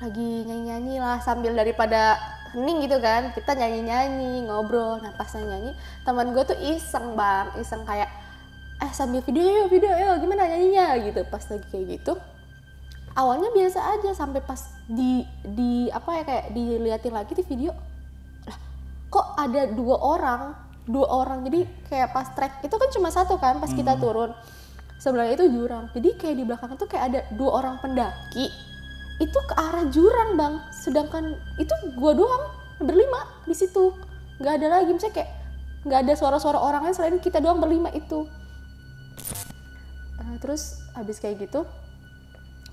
lagi nyanyi-nyanyi lah sambil daripada hening gitu kan kita nyanyi-nyanyi ngobrol nah pas nyanyi teman gue tuh iseng bang iseng kayak eh sambil video yuk video yuk gimana nyanyinya gitu pas lagi kayak gitu awalnya biasa aja sampai pas di di apa ya kayak diliatin lagi di video lah kok ada dua orang dua orang jadi kayak pas trek itu kan cuma satu kan pas hmm. kita turun sebenarnya itu jurang jadi kayak di belakang tuh kayak ada dua orang pendaki itu ke arah jurang bang sedangkan itu gua doang berlima di situ nggak ada lagi misalnya kayak nggak ada suara-suara orang lain selain kita doang berlima itu uh, terus habis kayak gitu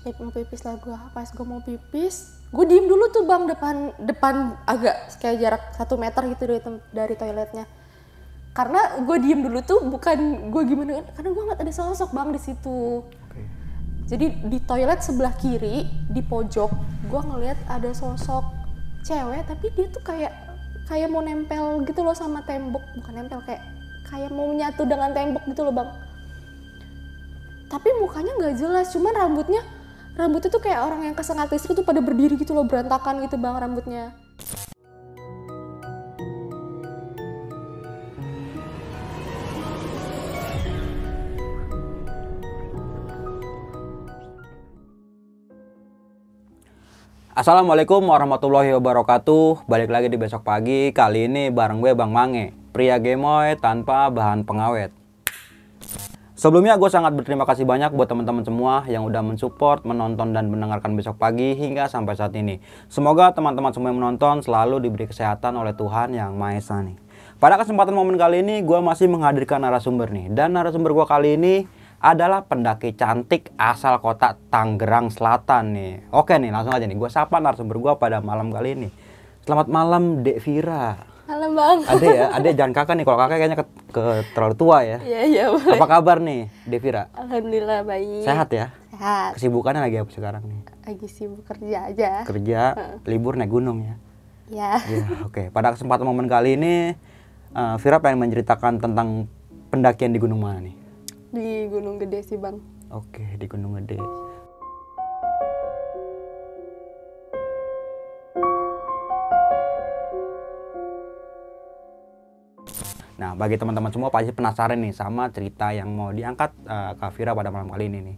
ya mau pipis lah gua. pas gua mau pipis gua diem dulu tuh bang depan depan agak kayak jarak satu meter gitu dari dari toiletnya karena gue diem dulu tuh bukan gue gimana karena gue ngeliat ada sosok bang di situ jadi di toilet sebelah kiri di pojok gue ngeliat ada sosok cewek tapi dia tuh kayak kayak mau nempel gitu loh sama tembok bukan nempel kayak kayak mau menyatu dengan tembok gitu loh bang tapi mukanya nggak jelas cuman rambutnya rambutnya tuh kayak orang yang kesengat listrik tuh pada berdiri gitu loh berantakan gitu bang rambutnya Assalamualaikum warahmatullahi wabarakatuh Balik lagi di besok pagi Kali ini bareng gue Bang Mange Pria gemoy tanpa bahan pengawet Sebelumnya gue sangat berterima kasih banyak buat teman-teman semua yang udah mensupport, menonton, dan mendengarkan besok pagi hingga sampai saat ini. Semoga teman-teman semua yang menonton selalu diberi kesehatan oleh Tuhan Yang Maha Esa nih. Pada kesempatan momen kali ini, gue masih menghadirkan narasumber nih. Dan narasumber gue kali ini adalah pendaki cantik asal kota Tangerang Selatan nih. Oke nih, langsung aja nih. Gue sapa narasumber gue pada malam kali ini. Selamat malam, Dek Vira. Malam bang. Ade ya, ade jangan kakak nih. Kalau kakak kayaknya ke, ke terlalu tua ya. Iya iya. Apa kabar nih, Dek Vira Alhamdulillah baik. Sehat ya? Sehat. Kesibukannya lagi apa sekarang nih? Lagi sibuk kerja aja. Kerja, uh. libur naik gunung ya. Iya. Ya, Oke. Okay. Pada kesempatan momen kali ini, uh, Vira pengen menceritakan tentang pendakian di gunung mana nih? di Gunung Gede sih bang oke di Gunung Gede Nah, bagi teman-teman semua pasti penasaran nih sama cerita yang mau diangkat uh, eh, Kavira pada malam kali ini nih.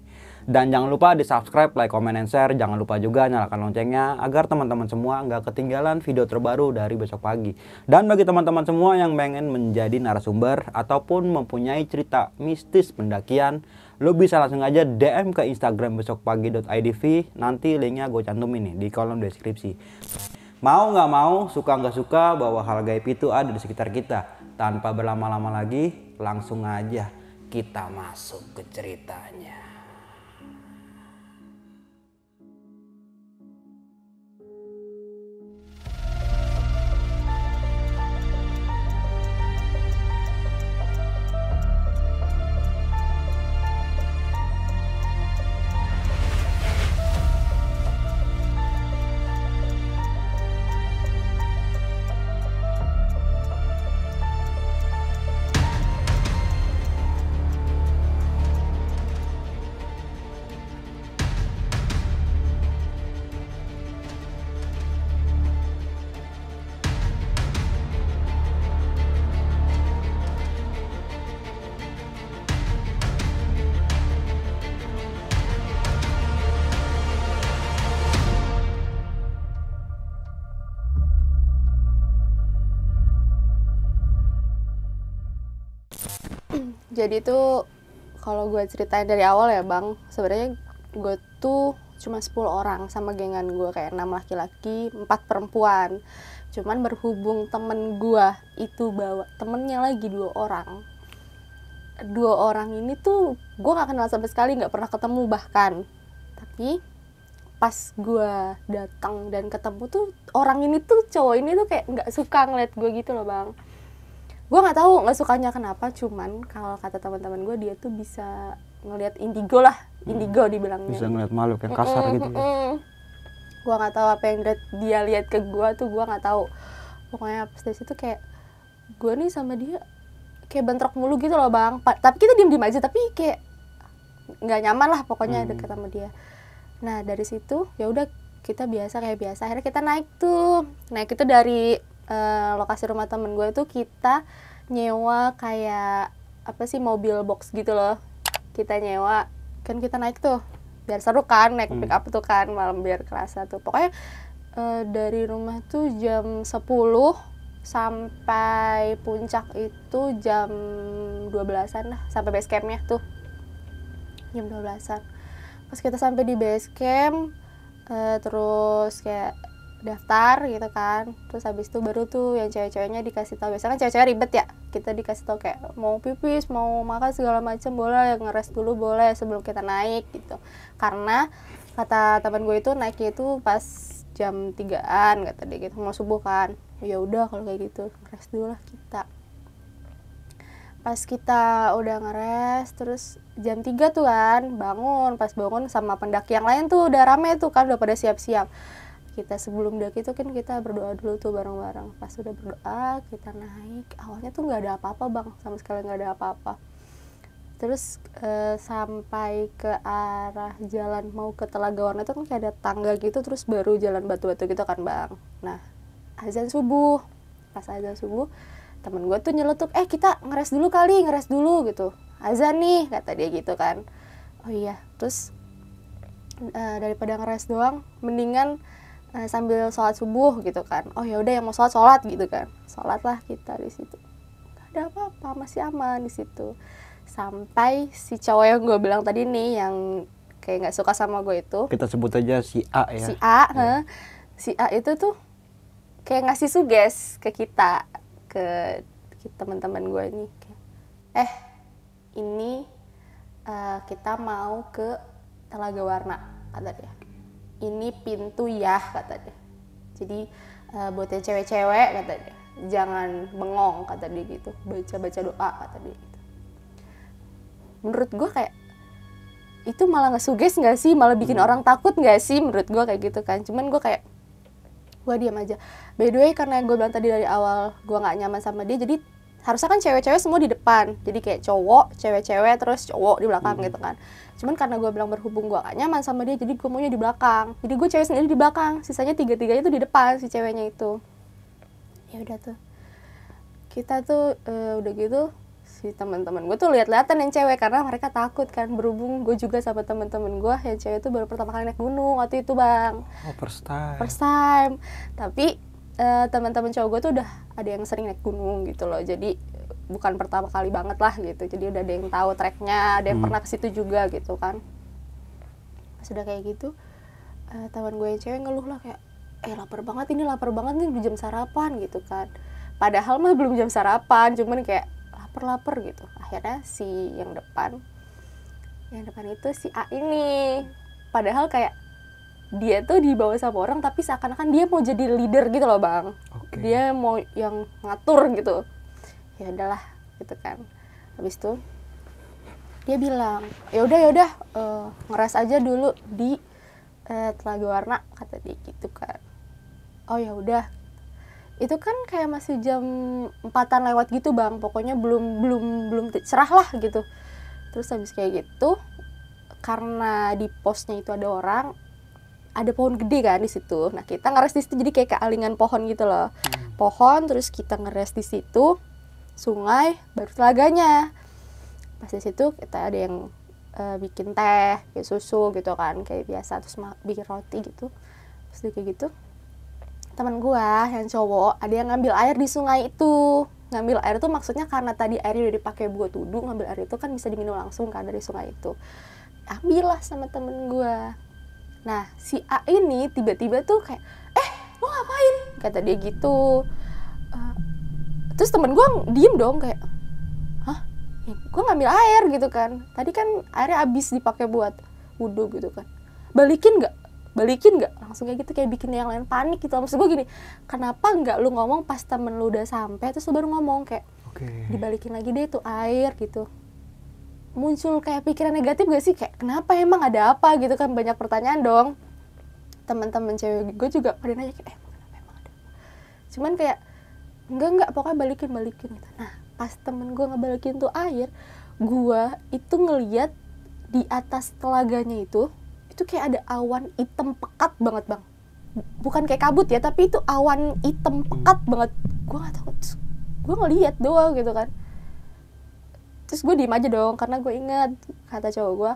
Dan jangan lupa di subscribe, like, comment, and share. Jangan lupa juga nyalakan loncengnya agar teman-teman semua nggak ketinggalan video terbaru dari besok pagi. Dan bagi teman-teman semua yang pengen menjadi narasumber ataupun mempunyai cerita mistis pendakian, lo bisa langsung aja DM ke Instagram besok pagi.idv. Nanti linknya gue cantumin nih di kolom deskripsi. Mau nggak mau, suka nggak suka bahwa hal gaib itu ada di sekitar kita. Tanpa berlama-lama lagi, langsung aja kita masuk ke ceritanya. jadi tuh kalau gue ceritain dari awal ya bang sebenarnya gue tuh cuma 10 orang sama gengan gue kayak enam laki-laki empat perempuan cuman berhubung temen gue itu bawa temennya lagi dua orang dua orang ini tuh gue gak kenal sama sekali nggak pernah ketemu bahkan tapi pas gue datang dan ketemu tuh orang ini tuh cowok ini tuh kayak nggak suka ngeliat gue gitu loh bang gue nggak tahu nggak sukanya kenapa cuman kalau kata teman-teman gue dia tuh bisa ngelihat indigo lah hmm. indigo hmm. dibilangnya bisa ngelihat makhluk yang kasar mm gitu ya. mm -mm. gue nggak tahu apa yang dia lihat ke gue tuh gue nggak tahu pokoknya pas dari situ kayak gue nih sama dia kayak bentrok mulu gitu loh bang pa tapi kita diem diem aja tapi kayak nggak nyaman lah pokoknya hmm. deket sama dia nah dari situ ya udah kita biasa kayak biasa akhirnya kita naik tuh naik itu dari Eh, lokasi rumah temen gue itu kita nyewa kayak apa sih mobil box gitu loh kita nyewa kan kita naik tuh biar seru kan naik hmm. pick up tuh kan malam biar kerasa tuh pokoknya uh, dari rumah tuh jam 10 sampai puncak itu jam 12-an lah sampai base campnya tuh jam 12-an pas kita sampai di base camp uh, terus kayak daftar gitu kan terus habis itu baru tuh yang cewek-ceweknya dikasih tahu biasanya kan cewek-cewek ribet ya kita dikasih tahu kayak mau pipis mau makan segala macam boleh yang ngeres dulu boleh sebelum kita naik gitu karena kata teman gue itu naik itu pas jam tigaan nggak kata gitu mau subuh kan ya udah kalau kayak gitu ngeres dulu lah kita pas kita udah ngeres terus jam tiga tuh kan bangun pas bangun sama pendaki yang lain tuh udah rame tuh kan udah pada siap-siap kita sebelum daki itu kan kita berdoa dulu tuh bareng-bareng pas udah berdoa kita naik awalnya tuh nggak ada apa-apa bang sama sekali nggak ada apa-apa terus e, sampai ke arah jalan mau ke telaga warna itu kan kayak ada tangga gitu terus baru jalan batu-batu gitu kan bang nah azan subuh pas azan subuh temen gue tuh nyeletuk eh kita ngeres dulu kali ngeres dulu gitu azan nih kata dia gitu kan oh iya terus e, daripada ngeres doang mendingan uh, sambil sholat subuh gitu kan oh ya udah yang mau sholat sholat gitu kan sholat lah kita di situ nggak ada apa-apa masih aman di situ sampai si cowok yang gue bilang tadi nih yang kayak nggak suka sama gue itu kita sebut aja si A ya si A ya. si A itu tuh kayak ngasih suges ke kita ke, teman-teman gue nih eh ini uh, kita mau ke telaga warna ada dia ini pintu ya katanya jadi uh, buat yang cewek-cewek katanya jangan bengong kata dia gitu baca baca doa kata dia gitu menurut gue kayak itu malah ngesuges nggak sih malah bikin hmm. orang takut nggak sih menurut gue kayak gitu kan cuman gue kayak gue diam aja by the way karena gue bilang tadi dari awal gue nggak nyaman sama dia jadi harusnya kan cewek-cewek semua di depan jadi kayak cowok cewek-cewek terus cowok di belakang hmm. gitu kan cuman karena gue bilang berhubung gue gak nyaman sama dia jadi gue maunya di belakang jadi gue cewek sendiri di belakang sisanya tiga tiganya tuh di depan si ceweknya itu ya udah tuh kita tuh uh, udah gitu si teman-teman gue tuh lihat-lihatan yang cewek karena mereka takut kan berhubung gue juga sama teman-teman gue yang cewek itu baru pertama kali naik gunung waktu itu bang oh first time first time tapi uh, teman-teman cowok gue tuh udah ada yang sering naik gunung gitu loh jadi bukan pertama kali banget lah gitu jadi udah ada yang tahu treknya ada yang hmm. pernah ke situ juga gitu kan sudah kayak gitu uh, teman gue yang cewek ngeluh lah kayak eh lapar banget ini lapar banget nih belum jam sarapan gitu kan padahal mah belum jam sarapan cuman kayak lapar-lapar gitu akhirnya si yang depan yang depan itu si A ini padahal kayak dia tuh dibawa sama orang tapi seakan-akan dia mau jadi leader gitu loh bang okay. dia mau yang ngatur gitu ya adalah gitu kan habis itu dia bilang ya udah ya udah uh, ngeras aja dulu di uh, telaga warna kata dia gitu kan oh ya udah itu kan kayak masih jam empatan lewat gitu bang pokoknya belum belum belum cerah lah gitu terus habis kayak gitu karena di posnya itu ada orang ada pohon gede kan di situ. Nah, kita ngeres di situ jadi kayak kealingan pohon gitu loh. Hmm. Pohon terus kita ngeres di situ, sungai baru telaganya. Pas di situ kita ada yang uh, bikin teh, kayak susu gitu kan, kayak biasa terus bikin roti gitu. Terus kayak gitu. Temen gua yang cowok ada yang ngambil air di sungai itu ngambil air itu maksudnya karena tadi airnya udah dipakai buat wudhu ngambil air itu kan bisa diminum langsung kan dari sungai itu ambillah sama temen gue Nah, si A ini tiba-tiba tuh kayak, eh, lo ngapain? Kata dia gitu. Uh, terus temen gue diem dong kayak, hah? Ya, gue ngambil air gitu kan. Tadi kan airnya habis dipakai buat wudhu gitu kan. Balikin nggak? Balikin gak? Langsung kayak gitu kayak bikin yang lain panik gitu. Maksud gue gini, kenapa gak lu ngomong pas temen lu udah sampai terus lu baru ngomong kayak, okay. dibalikin lagi deh tuh air gitu muncul kayak pikiran negatif gak sih kayak kenapa emang ada apa gitu kan banyak pertanyaan dong teman-teman cewek gue juga pada nanya kayak emang eh, kenapa emang ada apa? cuman kayak enggak enggak pokoknya balikin balikin gitu nah pas temen gue ngebalikin tuh air gue itu ngeliat di atas telaganya itu itu kayak ada awan hitam pekat banget bang bukan kayak kabut ya tapi itu awan hitam pekat banget gue gak tahu gue ngeliat doang gitu kan terus gue diem aja dong karena gue inget kata cowok gue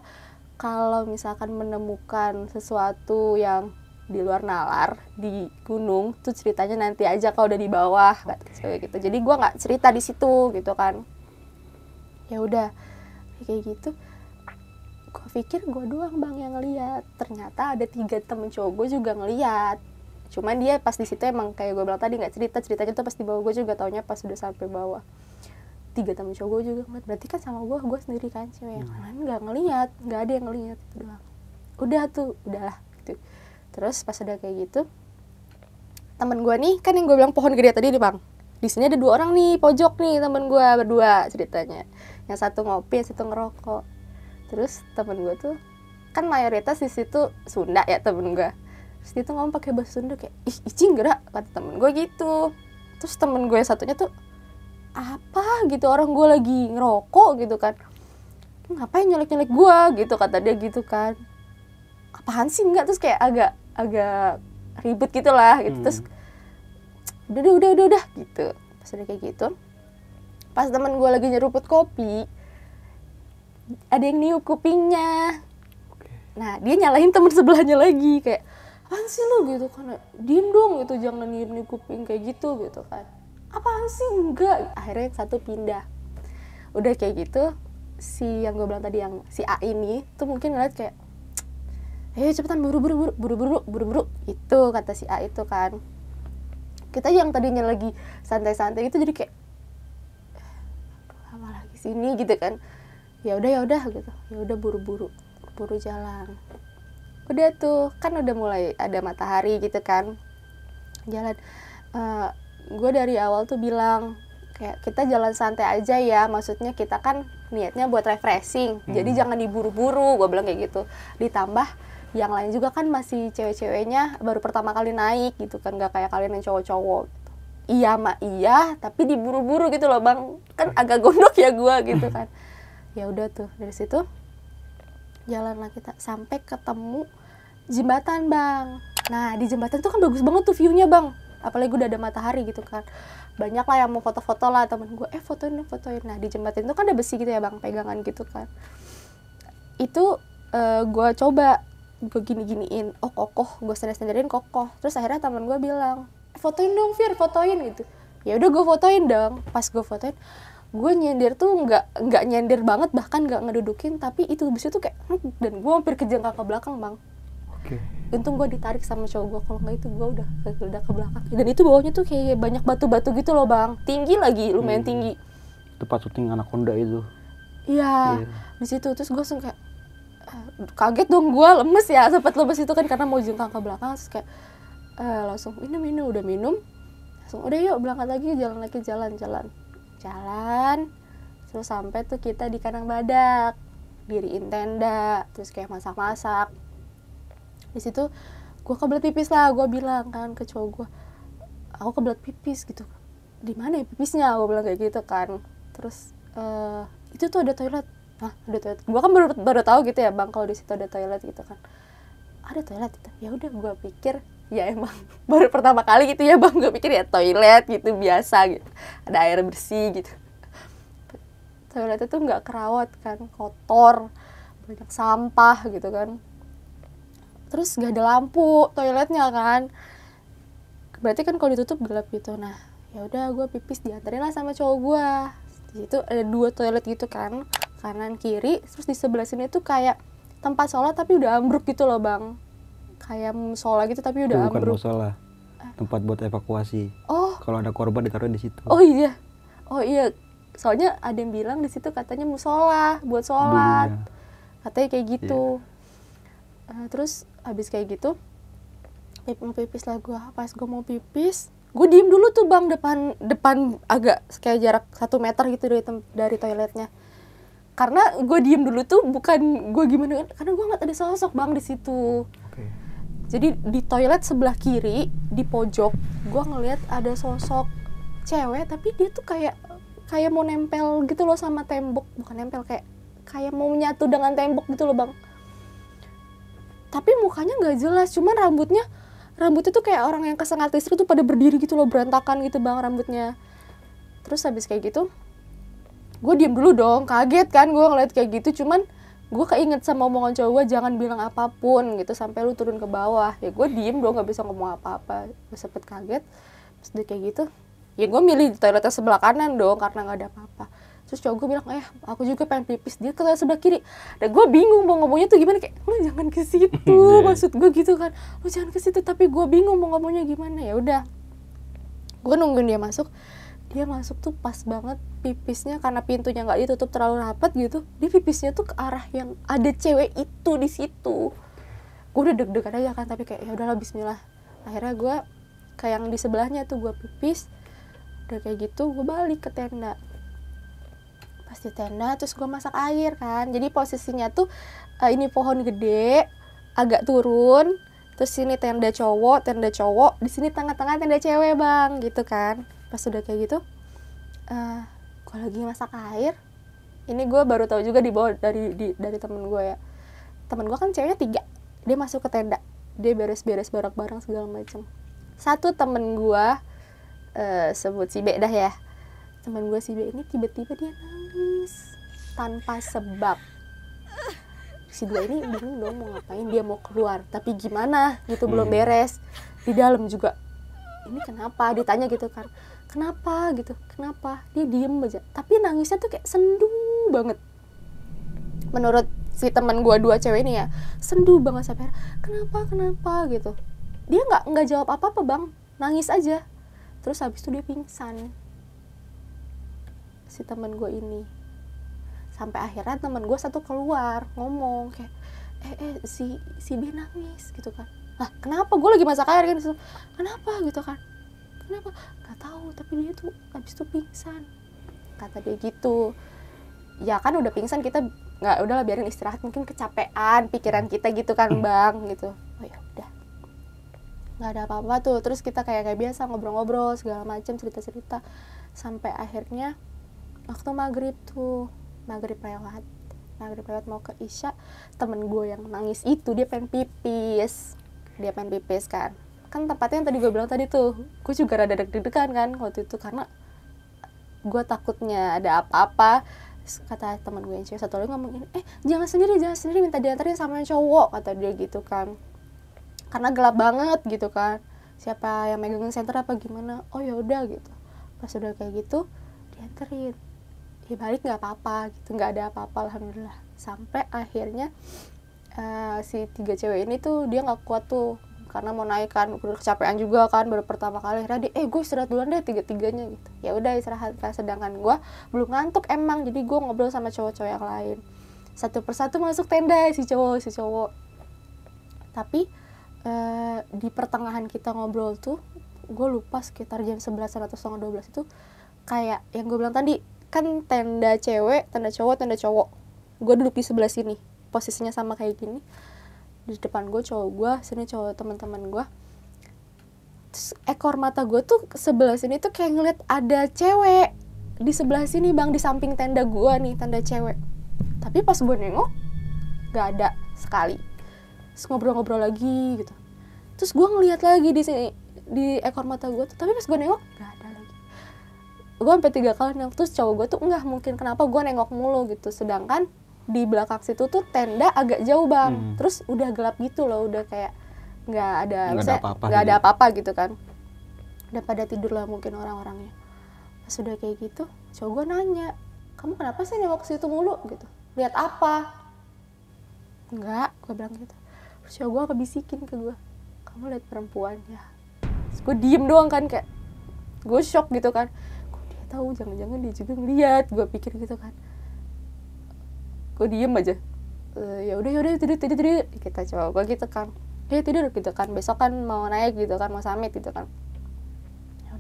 kalau misalkan menemukan sesuatu yang di luar nalar di gunung tuh ceritanya nanti aja kalau udah di bawah kata gitu jadi gue nggak cerita di situ gitu kan ya udah kayak gitu gue pikir gue doang bang yang ngeliat ternyata ada tiga temen cowok gue juga ngeliat cuman dia pas di situ emang kayak gue bilang tadi nggak cerita ceritanya tuh pas di bawah gue juga taunya pas udah sampai bawah tiga teman cowok gue juga ngeliat berarti kan sama gue gue sendiri kan cewek yang hmm. lain nggak ngelihat nggak ada yang ngelihat itu doang udah tuh udahlah gitu terus pas udah kayak gitu teman gue nih kan yang gue bilang pohon gede tadi nih bang di sini ada dua orang nih pojok nih teman gue berdua ceritanya yang satu ngopi yang satu ngerokok terus teman gue tuh kan mayoritas di situ Sunda ya temen gue terus dia tuh ngomong pakai bahasa Sunda kayak ih icing gerak kata temen gue gitu terus temen gue satunya tuh apa gitu orang gue lagi ngerokok gitu kan ngapain nyelek nyelek gue gitu kata dia gitu kan apaan sih nggak terus kayak agak agak ribet gitulah gitu hmm. terus udah udah udah udah, udah gitu pas udah kayak gitu pas teman gue lagi nyeruput kopi ada yang niup kupingnya nah dia nyalahin teman sebelahnya lagi kayak apaan sih lo gitu kan diem dong gitu jangan niup niup kuping kayak gitu gitu kan apaan sih enggak akhirnya satu pindah udah kayak gitu si yang gue bilang tadi yang si A ini tuh mungkin ngeliat kayak eh cepetan buru buru buru buru buru buru buru itu kata si A itu kan kita yang tadinya lagi santai-santai itu jadi kayak apa lagi sini gitu kan ya udah ya udah gitu ya udah buru-buru buru jalan udah tuh kan udah mulai ada matahari gitu kan jalan eh, gue dari awal tuh bilang kayak kita jalan santai aja ya maksudnya kita kan niatnya buat refreshing hmm. jadi jangan diburu-buru gue bilang kayak gitu ditambah yang lain juga kan masih cewek-ceweknya baru pertama kali naik gitu kan gak kayak kalian yang cowok-cowok gitu. iya mak iya tapi diburu-buru gitu loh bang kan agak gondok ya gue gitu kan ya udah tuh dari situ jalanlah kita sampai ketemu jembatan bang nah di jembatan tuh kan bagus banget tuh viewnya bang apalagi gue udah ada matahari gitu kan banyak lah yang mau foto-foto lah temen gue eh fotoin fotoin nah di jembatan itu kan ada besi gitu ya bang pegangan gitu kan itu uh, eh, gue coba gue gini-giniin oh kokoh gue sendiri-sendirin kokoh terus akhirnya temen gue bilang fotoin dong Fir fotoin gitu ya udah gue fotoin dong pas gue fotoin gue nyender tuh nggak nggak nyender banget bahkan nggak ngedudukin tapi itu besi tuh kayak hm, dan gue hampir kejengkel ke belakang bang okay. untung gue ditarik sama cowok gue kalau nggak itu gue udah udah ke belakang dan itu bawahnya tuh kayak banyak batu-batu gitu loh bang tinggi lagi lumayan hmm. tinggi pas syuting anak Honda itu iya yeah. di situ terus gue langsung kayak eh, kaget dong gue lemes ya sempat lemes itu kan karena mau jengkang ke belakang terus kayak uh, langsung minum minum udah minum langsung udah yuk berangkat lagi jalan lagi jalan jalan jalan terus sampai tuh kita di kandang badak diriin tenda terus kayak masak-masak di situ gue kebelet pipis lah gue bilang kan ke cowok gue aku kebelet pipis gitu di mana ya pipisnya gue bilang kayak gitu kan terus uh, itu tuh ada toilet ah ada toilet gue kan baru baru tahu gitu ya bang kalau di situ ada toilet gitu kan ada toilet gitu. ya udah gue pikir ya emang baru pertama kali gitu ya bang gue pikir ya toilet gitu biasa gitu ada air bersih gitu toilet itu nggak kerawat kan kotor banyak sampah gitu kan terus gak ada lampu toiletnya kan berarti kan kalau ditutup gelap gitu nah ya udah gue pipis diantarin lah sama cowok gue itu ada dua toilet gitu kan kanan kiri terus di sebelah sini tuh kayak tempat sholat tapi udah ambruk gitu loh bang kayak musola gitu tapi udah Bukan ambruk bukan tempat buat evakuasi oh kalau ada korban ditaruh di situ oh iya oh iya soalnya ada yang bilang di situ katanya musola buat sholat Dulunya. katanya kayak gitu yeah. Iya. uh, terus habis kayak gitu mau pipis lah gue pas gue mau pipis gue diem dulu tuh bang depan depan agak kayak jarak satu meter gitu dari dari toiletnya karena gue diem dulu tuh bukan gue gimana kan, karena gue nggak ada sosok bang di situ okay. jadi di toilet sebelah kiri di pojok gue ngeliat ada sosok cewek tapi dia tuh kayak kayak mau nempel gitu loh sama tembok bukan nempel kayak kayak mau menyatu dengan tembok gitu loh bang tapi mukanya nggak jelas cuman rambutnya rambutnya tuh kayak orang yang kesengat listrik tuh pada berdiri gitu loh berantakan gitu bang rambutnya terus habis kayak gitu gue diem dulu dong kaget kan gue ngeliat kayak gitu cuman gue keinget sama omongan cowok gue jangan bilang apapun gitu sampai lu turun ke bawah ya gue diem dong nggak bisa ngomong apa-apa gue sempet kaget terus kayak gitu ya gue milih di toilet sebelah kanan dong karena nggak ada apa-apa terus cowok gue bilang eh aku juga pengen pipis dia ke sebelah kiri dan gue bingung mau ngomongnya tuh gimana kayak lu jangan ke situ iya, iya. maksud gue gitu kan lu jangan ke situ tapi gue bingung mau ngomongnya gimana ya udah gue nungguin dia masuk dia masuk tuh pas banget pipisnya karena pintunya nggak ditutup terlalu rapat gitu dia pipisnya tuh ke arah yang ada cewek itu di situ gue udah deg-degan aja kan tapi kayak ya udahlah Bismillah akhirnya gue kayak yang di sebelahnya tuh gue pipis udah kayak gitu gue balik ke tenda pas di tenda terus gue masak air kan jadi posisinya tuh uh, ini pohon gede agak turun terus sini tenda cowok tenda cowok di sini tengah-tengah tenda cewek bang gitu kan pas udah kayak gitu uh, eh, gue lagi masak air ini gue baru tahu juga di bawah dari di, dari temen gue ya temen gue kan ceweknya tiga dia masuk ke tenda dia beres-beres barang-barang segala macam satu temen gue uh, sebut si B dah ya teman gue si B ini tiba-tiba dia nangis tanpa sebab si dua ini bingung dong mau ngapain dia mau keluar tapi gimana gitu belum hmm. beres di dalam juga ini kenapa ditanya gitu kan kenapa gitu kenapa dia diem aja tapi nangisnya tuh kayak sendu banget menurut si teman gue dua cewek ini ya sendu banget sampai kenapa kenapa gitu dia nggak nggak jawab apa apa bang nangis aja terus habis itu dia pingsan si temen gue ini sampai akhirnya temen gue satu keluar ngomong kayak eh, eh si si B nangis gitu kan lah kenapa gue lagi masak air kan gitu. kenapa gitu kan kenapa nggak tahu tapi dia tuh habis itu pingsan kata dia gitu ya kan udah pingsan kita nggak lah biarin istirahat mungkin kecapean pikiran kita gitu kan hmm. bang gitu oh ya udah nggak ada apa-apa tuh terus kita kayak kayak biasa ngobrol-ngobrol segala macam cerita-cerita sampai akhirnya waktu maghrib tuh maghrib lewat maghrib lewat mau ke isya temen gue yang nangis itu dia pengen pipis dia pengen pipis kan kan tempatnya yang tadi gue bilang tadi tuh gue juga rada deg-degan kan waktu itu karena gue takutnya ada apa-apa kata temen gue yang cewek satu lagi ngomongin eh jangan sendiri jangan sendiri minta diantarin sama yang cowok kata dia gitu kan karena gelap banget gitu kan siapa yang megangin senter apa gimana oh ya udah gitu pas udah kayak gitu dianterin Ya, balik nggak apa-apa gitu nggak ada apa-apa alhamdulillah sampai akhirnya uh, si tiga cewek ini tuh dia nggak kuat tuh karena mau naik kan udah kecapean juga kan baru pertama kali akhirnya dia eh gue istirahat duluan deh tiga tiganya gitu ya udah istirahat kan sedangkan gue belum ngantuk emang jadi gue ngobrol sama cowok-cowok yang lain satu persatu masuk tenda si cowok si cowok tapi uh, di pertengahan kita ngobrol tuh gue lupa sekitar jam 11 atau setengah 12 itu kayak yang gue bilang tadi kan tenda cewek tenda cowok tenda cowok gue duduk di sebelah sini posisinya sama kayak gini di depan gue cowok gue sini cowok teman-teman gue Terus, ekor mata gue tuh sebelah sini tuh kayak ngeliat ada cewek di sebelah sini bang di samping tenda gue nih tenda cewek tapi pas gue nengok gak ada sekali terus ngobrol-ngobrol lagi gitu terus gue ngeliat lagi di sini di ekor mata gue tuh tapi pas gue nengok gue sampai tiga kali nengok terus cowok gue tuh enggak mungkin kenapa gue nengok mulu gitu sedangkan di belakang situ tuh tenda agak jauh bang hmm. terus udah gelap gitu loh udah kayak nggak ada nggak ada gitu ya? apa-apa gitu. kan udah pada tidur lah mungkin orang-orangnya pas udah kayak gitu cowok gue nanya kamu kenapa sih nengok situ mulu gitu lihat apa enggak gue bilang gitu terus cowok gue kebisikin ke gue kamu lihat perempuan ya gue diem doang kan kayak gue shock gitu kan nggak tahu jangan-jangan dia juga ngeliat gue pikir gitu kan gue diem aja e, ya udah ya udah tidur tidur tidur kita coba gitu kan ya tidur gitu kan besok kan mau naik gitu kan mau summit gitu kan ya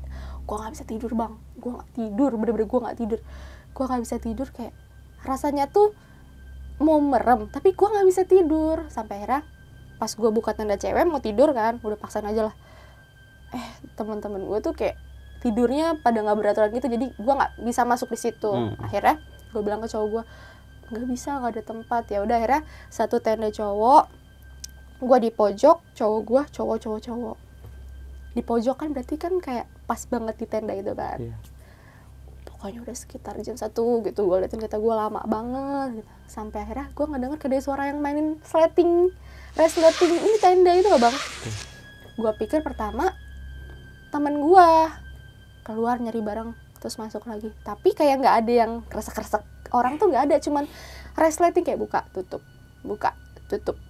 gue nggak bisa tidur bang gue nggak tidur bener-bener gue nggak tidur gue nggak bisa tidur kayak rasanya tuh mau merem tapi gue nggak bisa tidur sampai akhirnya pas gue buka tanda cewek mau tidur kan udah paksain aja lah eh teman-teman gue tuh kayak tidurnya pada nggak beraturan gitu jadi gue nggak bisa masuk di situ hmm. akhirnya gue bilang ke cowok gue nggak bisa nggak ada tempat ya udah akhirnya satu tenda cowok gue di pojok cowok gue cowok cowok cowok di pojok kan berarti kan kayak pas banget di tenda itu kan yeah. pokoknya udah sekitar jam satu gitu gue liatin kata gue lama banget gitu. sampai akhirnya gue nggak dengar kedai suara yang mainin sleting resleting ini tenda itu loh bang gue pikir pertama temen gue keluar nyari barang terus masuk lagi tapi kayak nggak ada yang kresek kresek orang tuh nggak ada cuman resleting kayak buka tutup buka tutup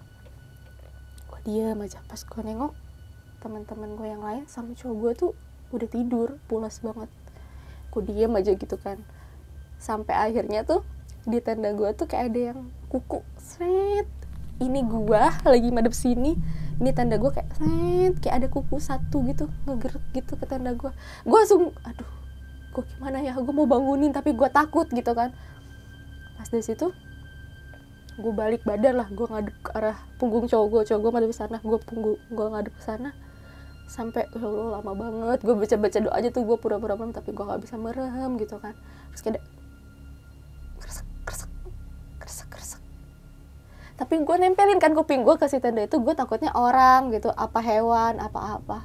gue diem aja pas gue nengok teman-teman gue yang lain sama cowok gue tuh udah tidur pulas banget gue diem aja gitu kan sampai akhirnya tuh di tenda gue tuh kayak ada yang kuku sweet ini gua lagi madep sini ini tanda gua kayak sent kayak ada kuku satu gitu ngegerut gitu ke tanda gua gua langsung aduh gua gimana ya gua mau bangunin tapi gua takut gitu kan pas dari situ gue balik badan lah gue ngadep ke arah punggung cowok gue cowok gue madep sana gue punggung gue ngadep ke sana sampai ya Allah lama banget gue baca baca doa aja tuh gue pura-pura merem tapi gue gak bisa merem gitu kan terus kayak tapi gue nempelin kan kuping gue kasih tenda itu gue takutnya orang gitu apa hewan apa apa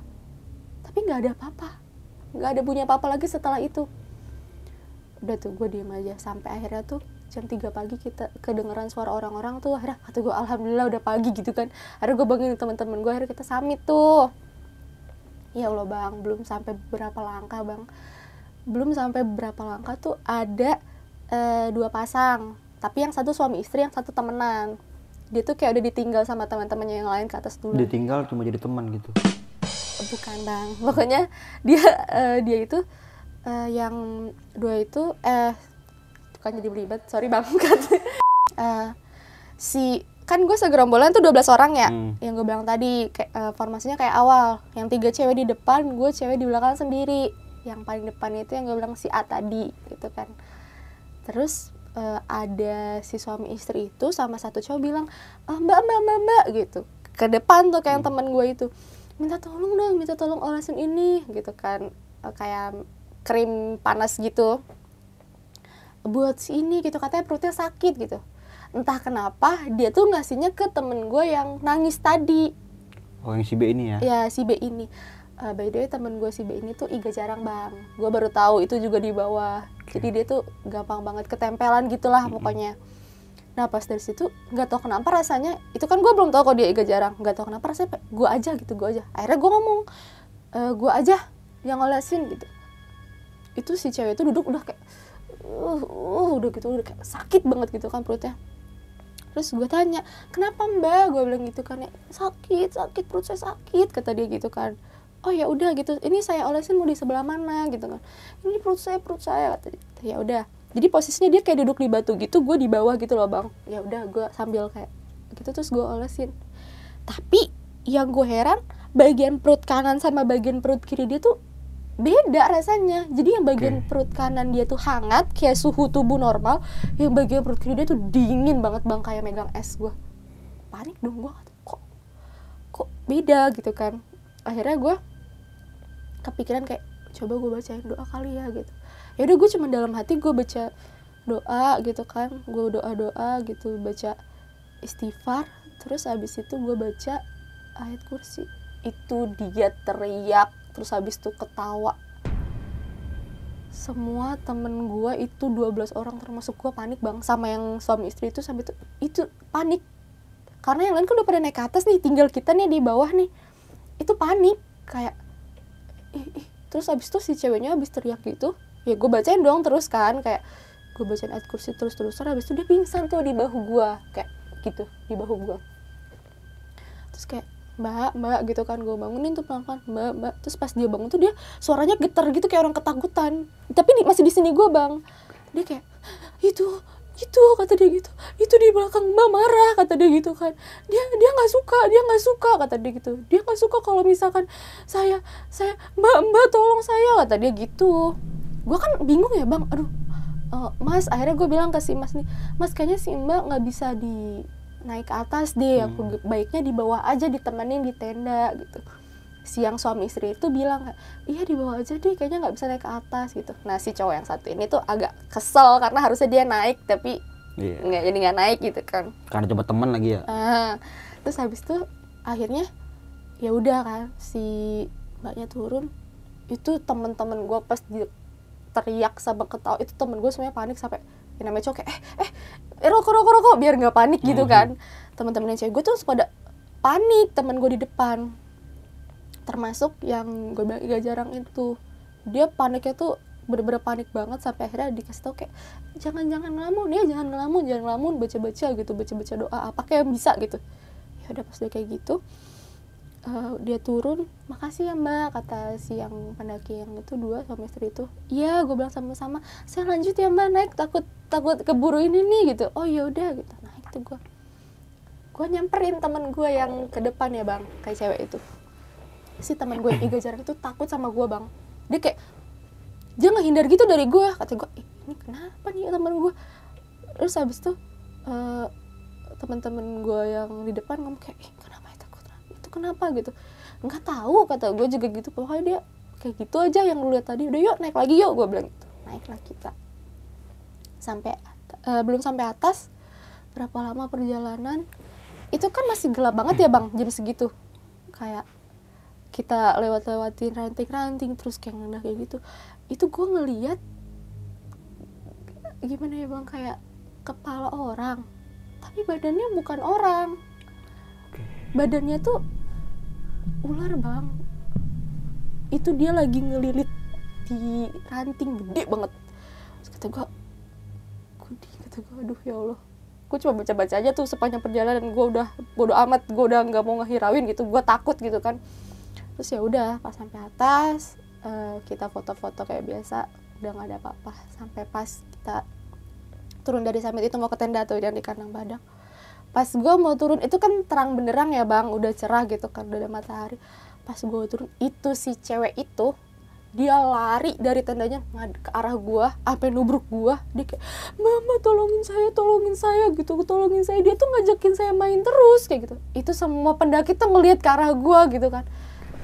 tapi nggak ada apa-apa nggak ada bunyi apa-apa lagi setelah itu udah tuh gue diem aja sampai akhirnya tuh jam 3 pagi kita kedengeran suara orang-orang tuh akhirnya kata gue alhamdulillah udah pagi gitu kan akhirnya gue bangunin teman-teman gue akhirnya kita samit tuh ya allah bang belum sampai berapa langkah bang belum sampai berapa langkah tuh ada e, dua pasang tapi yang satu suami istri yang satu temenan dia tuh kayak udah ditinggal sama teman-temannya yang lain ke atas dulu ditinggal cuma jadi teman gitu bukan bang pokoknya dia uh, dia itu uh, yang dua itu eh uh, bukan jadi belibet sorry bang uh, si kan gue segerombolan tuh 12 orang ya hmm. yang gue bilang tadi kayak, uh, formasinya kayak awal yang tiga cewek di depan gue cewek di belakang sendiri yang paling depan itu yang gue bilang si A tadi gitu kan terus uh, ada si suami istri itu sama satu cowok bilang oh, mbak mbak mbak mbak gitu ke depan tuh kayak hmm. teman gue itu minta tolong dong minta tolong olesin ini gitu kan uh, kayak krim panas gitu buat si ini gitu katanya perutnya sakit gitu entah kenapa dia tuh ngasihnya ke temen gue yang nangis tadi oh yang si B ini ya ya si B ini uh, by the way temen gue si B ini tuh iga jarang bang gue baru tahu itu juga di bawah okay. jadi dia tuh gampang banget ketempelan gitulah mm-hmm. pokoknya nah pas dari situ nggak tau kenapa rasanya itu kan gue belum tahu kok dia iga jarang nggak tau kenapa rasanya gue aja gitu gue aja akhirnya gue ngomong e, eh, gue aja yang ngolesin gitu itu si cewek itu duduk udah kayak uh, uh udah gitu udah kayak sakit banget gitu kan perutnya terus gue tanya kenapa mbak gue bilang gitu kan ya sakit sakit perut saya sakit kata dia gitu kan oh ya udah gitu ini saya olesin mau di sebelah mana gitu kan ini perut saya perut saya ya udah jadi posisinya dia kayak duduk di batu gitu gue di bawah gitu loh bang ya udah gue sambil kayak gitu terus gue olesin tapi yang gue heran bagian perut kanan sama bagian perut kiri dia tuh beda rasanya jadi yang bagian okay. perut kanan dia tuh hangat kayak suhu tubuh normal yang bagian perut kiri dia tuh dingin banget bang kayak megang es gue panik dong gue kok kok beda gitu kan akhirnya gue kepikiran kayak coba gue bacain doa kali ya gitu ya udah gue cuma dalam hati gue baca doa gitu kan gue doa doa gitu baca istighfar terus abis itu gue baca ayat kursi itu dia teriak terus abis itu ketawa semua temen gue itu 12 orang termasuk gue panik bang sama yang suami istri itu sampai itu itu panik karena yang lain kan udah pada naik ke atas nih tinggal kita nih di bawah nih itu panik kayak ih, ih. terus abis itu si ceweknya abis teriak gitu ya gue bacain doang terus kan kayak gue bacain ayat kursi terus terusan abis itu dia pingsan tuh di bahu gue kayak gitu di bahu gue terus kayak mbak mbak gitu kan gue bangunin tuh pelan pelan mbak mbak terus pas dia bangun tuh dia suaranya getar gitu kayak orang ketakutan tapi masih di sini gue bang dia kayak itu itu kata dia gitu itu di belakang mbak marah kata dia gitu kan dia dia nggak suka dia nggak suka kata dia gitu dia nggak suka kalau misalkan saya saya mbak mbak tolong saya kata dia gitu gue kan bingung ya bang aduh uh, mas akhirnya gue bilang ke si mas nih mas kayaknya si mbak nggak bisa di naik ke atas deh aku hmm. baiknya di bawah aja ditemenin di tenda gitu siang suami istri itu bilang iya di bawah aja deh kayaknya nggak bisa naik ke atas gitu nah si cowok yang satu ini tuh agak kesel karena harusnya dia naik tapi yeah. jadi nggak naik gitu kan karena coba teman lagi ya ah, terus habis tuh akhirnya ya udah kan si mbaknya turun itu temen-temen gue pas di, teriak sama ketawa itu temen gue semuanya panik sampai yang namanya cowok kayak eh eh rokok rokok rokok biar nggak panik gitu mm -hmm. kan teman yang cewek gue tuh pada panik temen gue di depan termasuk yang gue bilang gak jarang itu dia paniknya tuh bener-bener panik banget sampai akhirnya dikasih tau kayak jangan jangan ngelamun ya jangan ngelamun jangan ngelamun baca-baca gitu baca-baca doa apa kayak bisa gitu ya udah pas udah kayak gitu uh, dia turun makasih ya mbak kata si yang pendaki yang itu dua suami istri itu iya gue bilang sama-sama saya lanjut ya mbak naik takut takut keburu ini nih gitu oh ya udah gitu naik tuh gue gue nyamperin temen gue yang ke depan ya bang kayak cewek itu si teman gue yang tiga jarak itu takut sama gue bang dia kayak dia ngehindar gitu dari gue kata gue eh, ini kenapa nih teman gue terus habis tuh eh, teman-teman gue yang di depan ngomong kayak eh, kenapa ya takut itu kenapa gitu nggak tahu kata gue juga gitu pokoknya dia kayak gitu aja yang lu lihat tadi udah yuk naik lagi yuk gue bilang gitu lagi kita sampai uh, belum sampai atas berapa lama perjalanan itu kan masih gelap banget ya bang jam segitu kayak kita lewat-lewatin ranting-ranting terus kayak ngendah kayak gitu itu gue ngeliat gimana ya bang kayak kepala orang tapi badannya bukan orang badannya tuh ular bang itu dia lagi ngelilit di ranting gede banget terus kata gue kudi kata gue aduh ya allah gue cuma baca baca aja tuh sepanjang perjalanan gue udah bodo amat gue udah nggak mau ngehirawin gitu gue takut gitu kan terus ya udah pas sampai atas uh, kita foto-foto kayak biasa udah nggak ada apa-apa sampai pas kita turun dari summit itu mau ke tenda tuh yang di kandang badak pas gue mau turun itu kan terang benderang ya bang udah cerah gitu kan udah ada matahari pas gue turun itu si cewek itu dia lari dari tendanya ke arah gue apa nubruk gue dia kayak mama tolongin saya tolongin saya gitu tolongin saya dia tuh ngajakin saya main terus kayak gitu itu semua pendaki tuh ngelihat ke arah gue gitu kan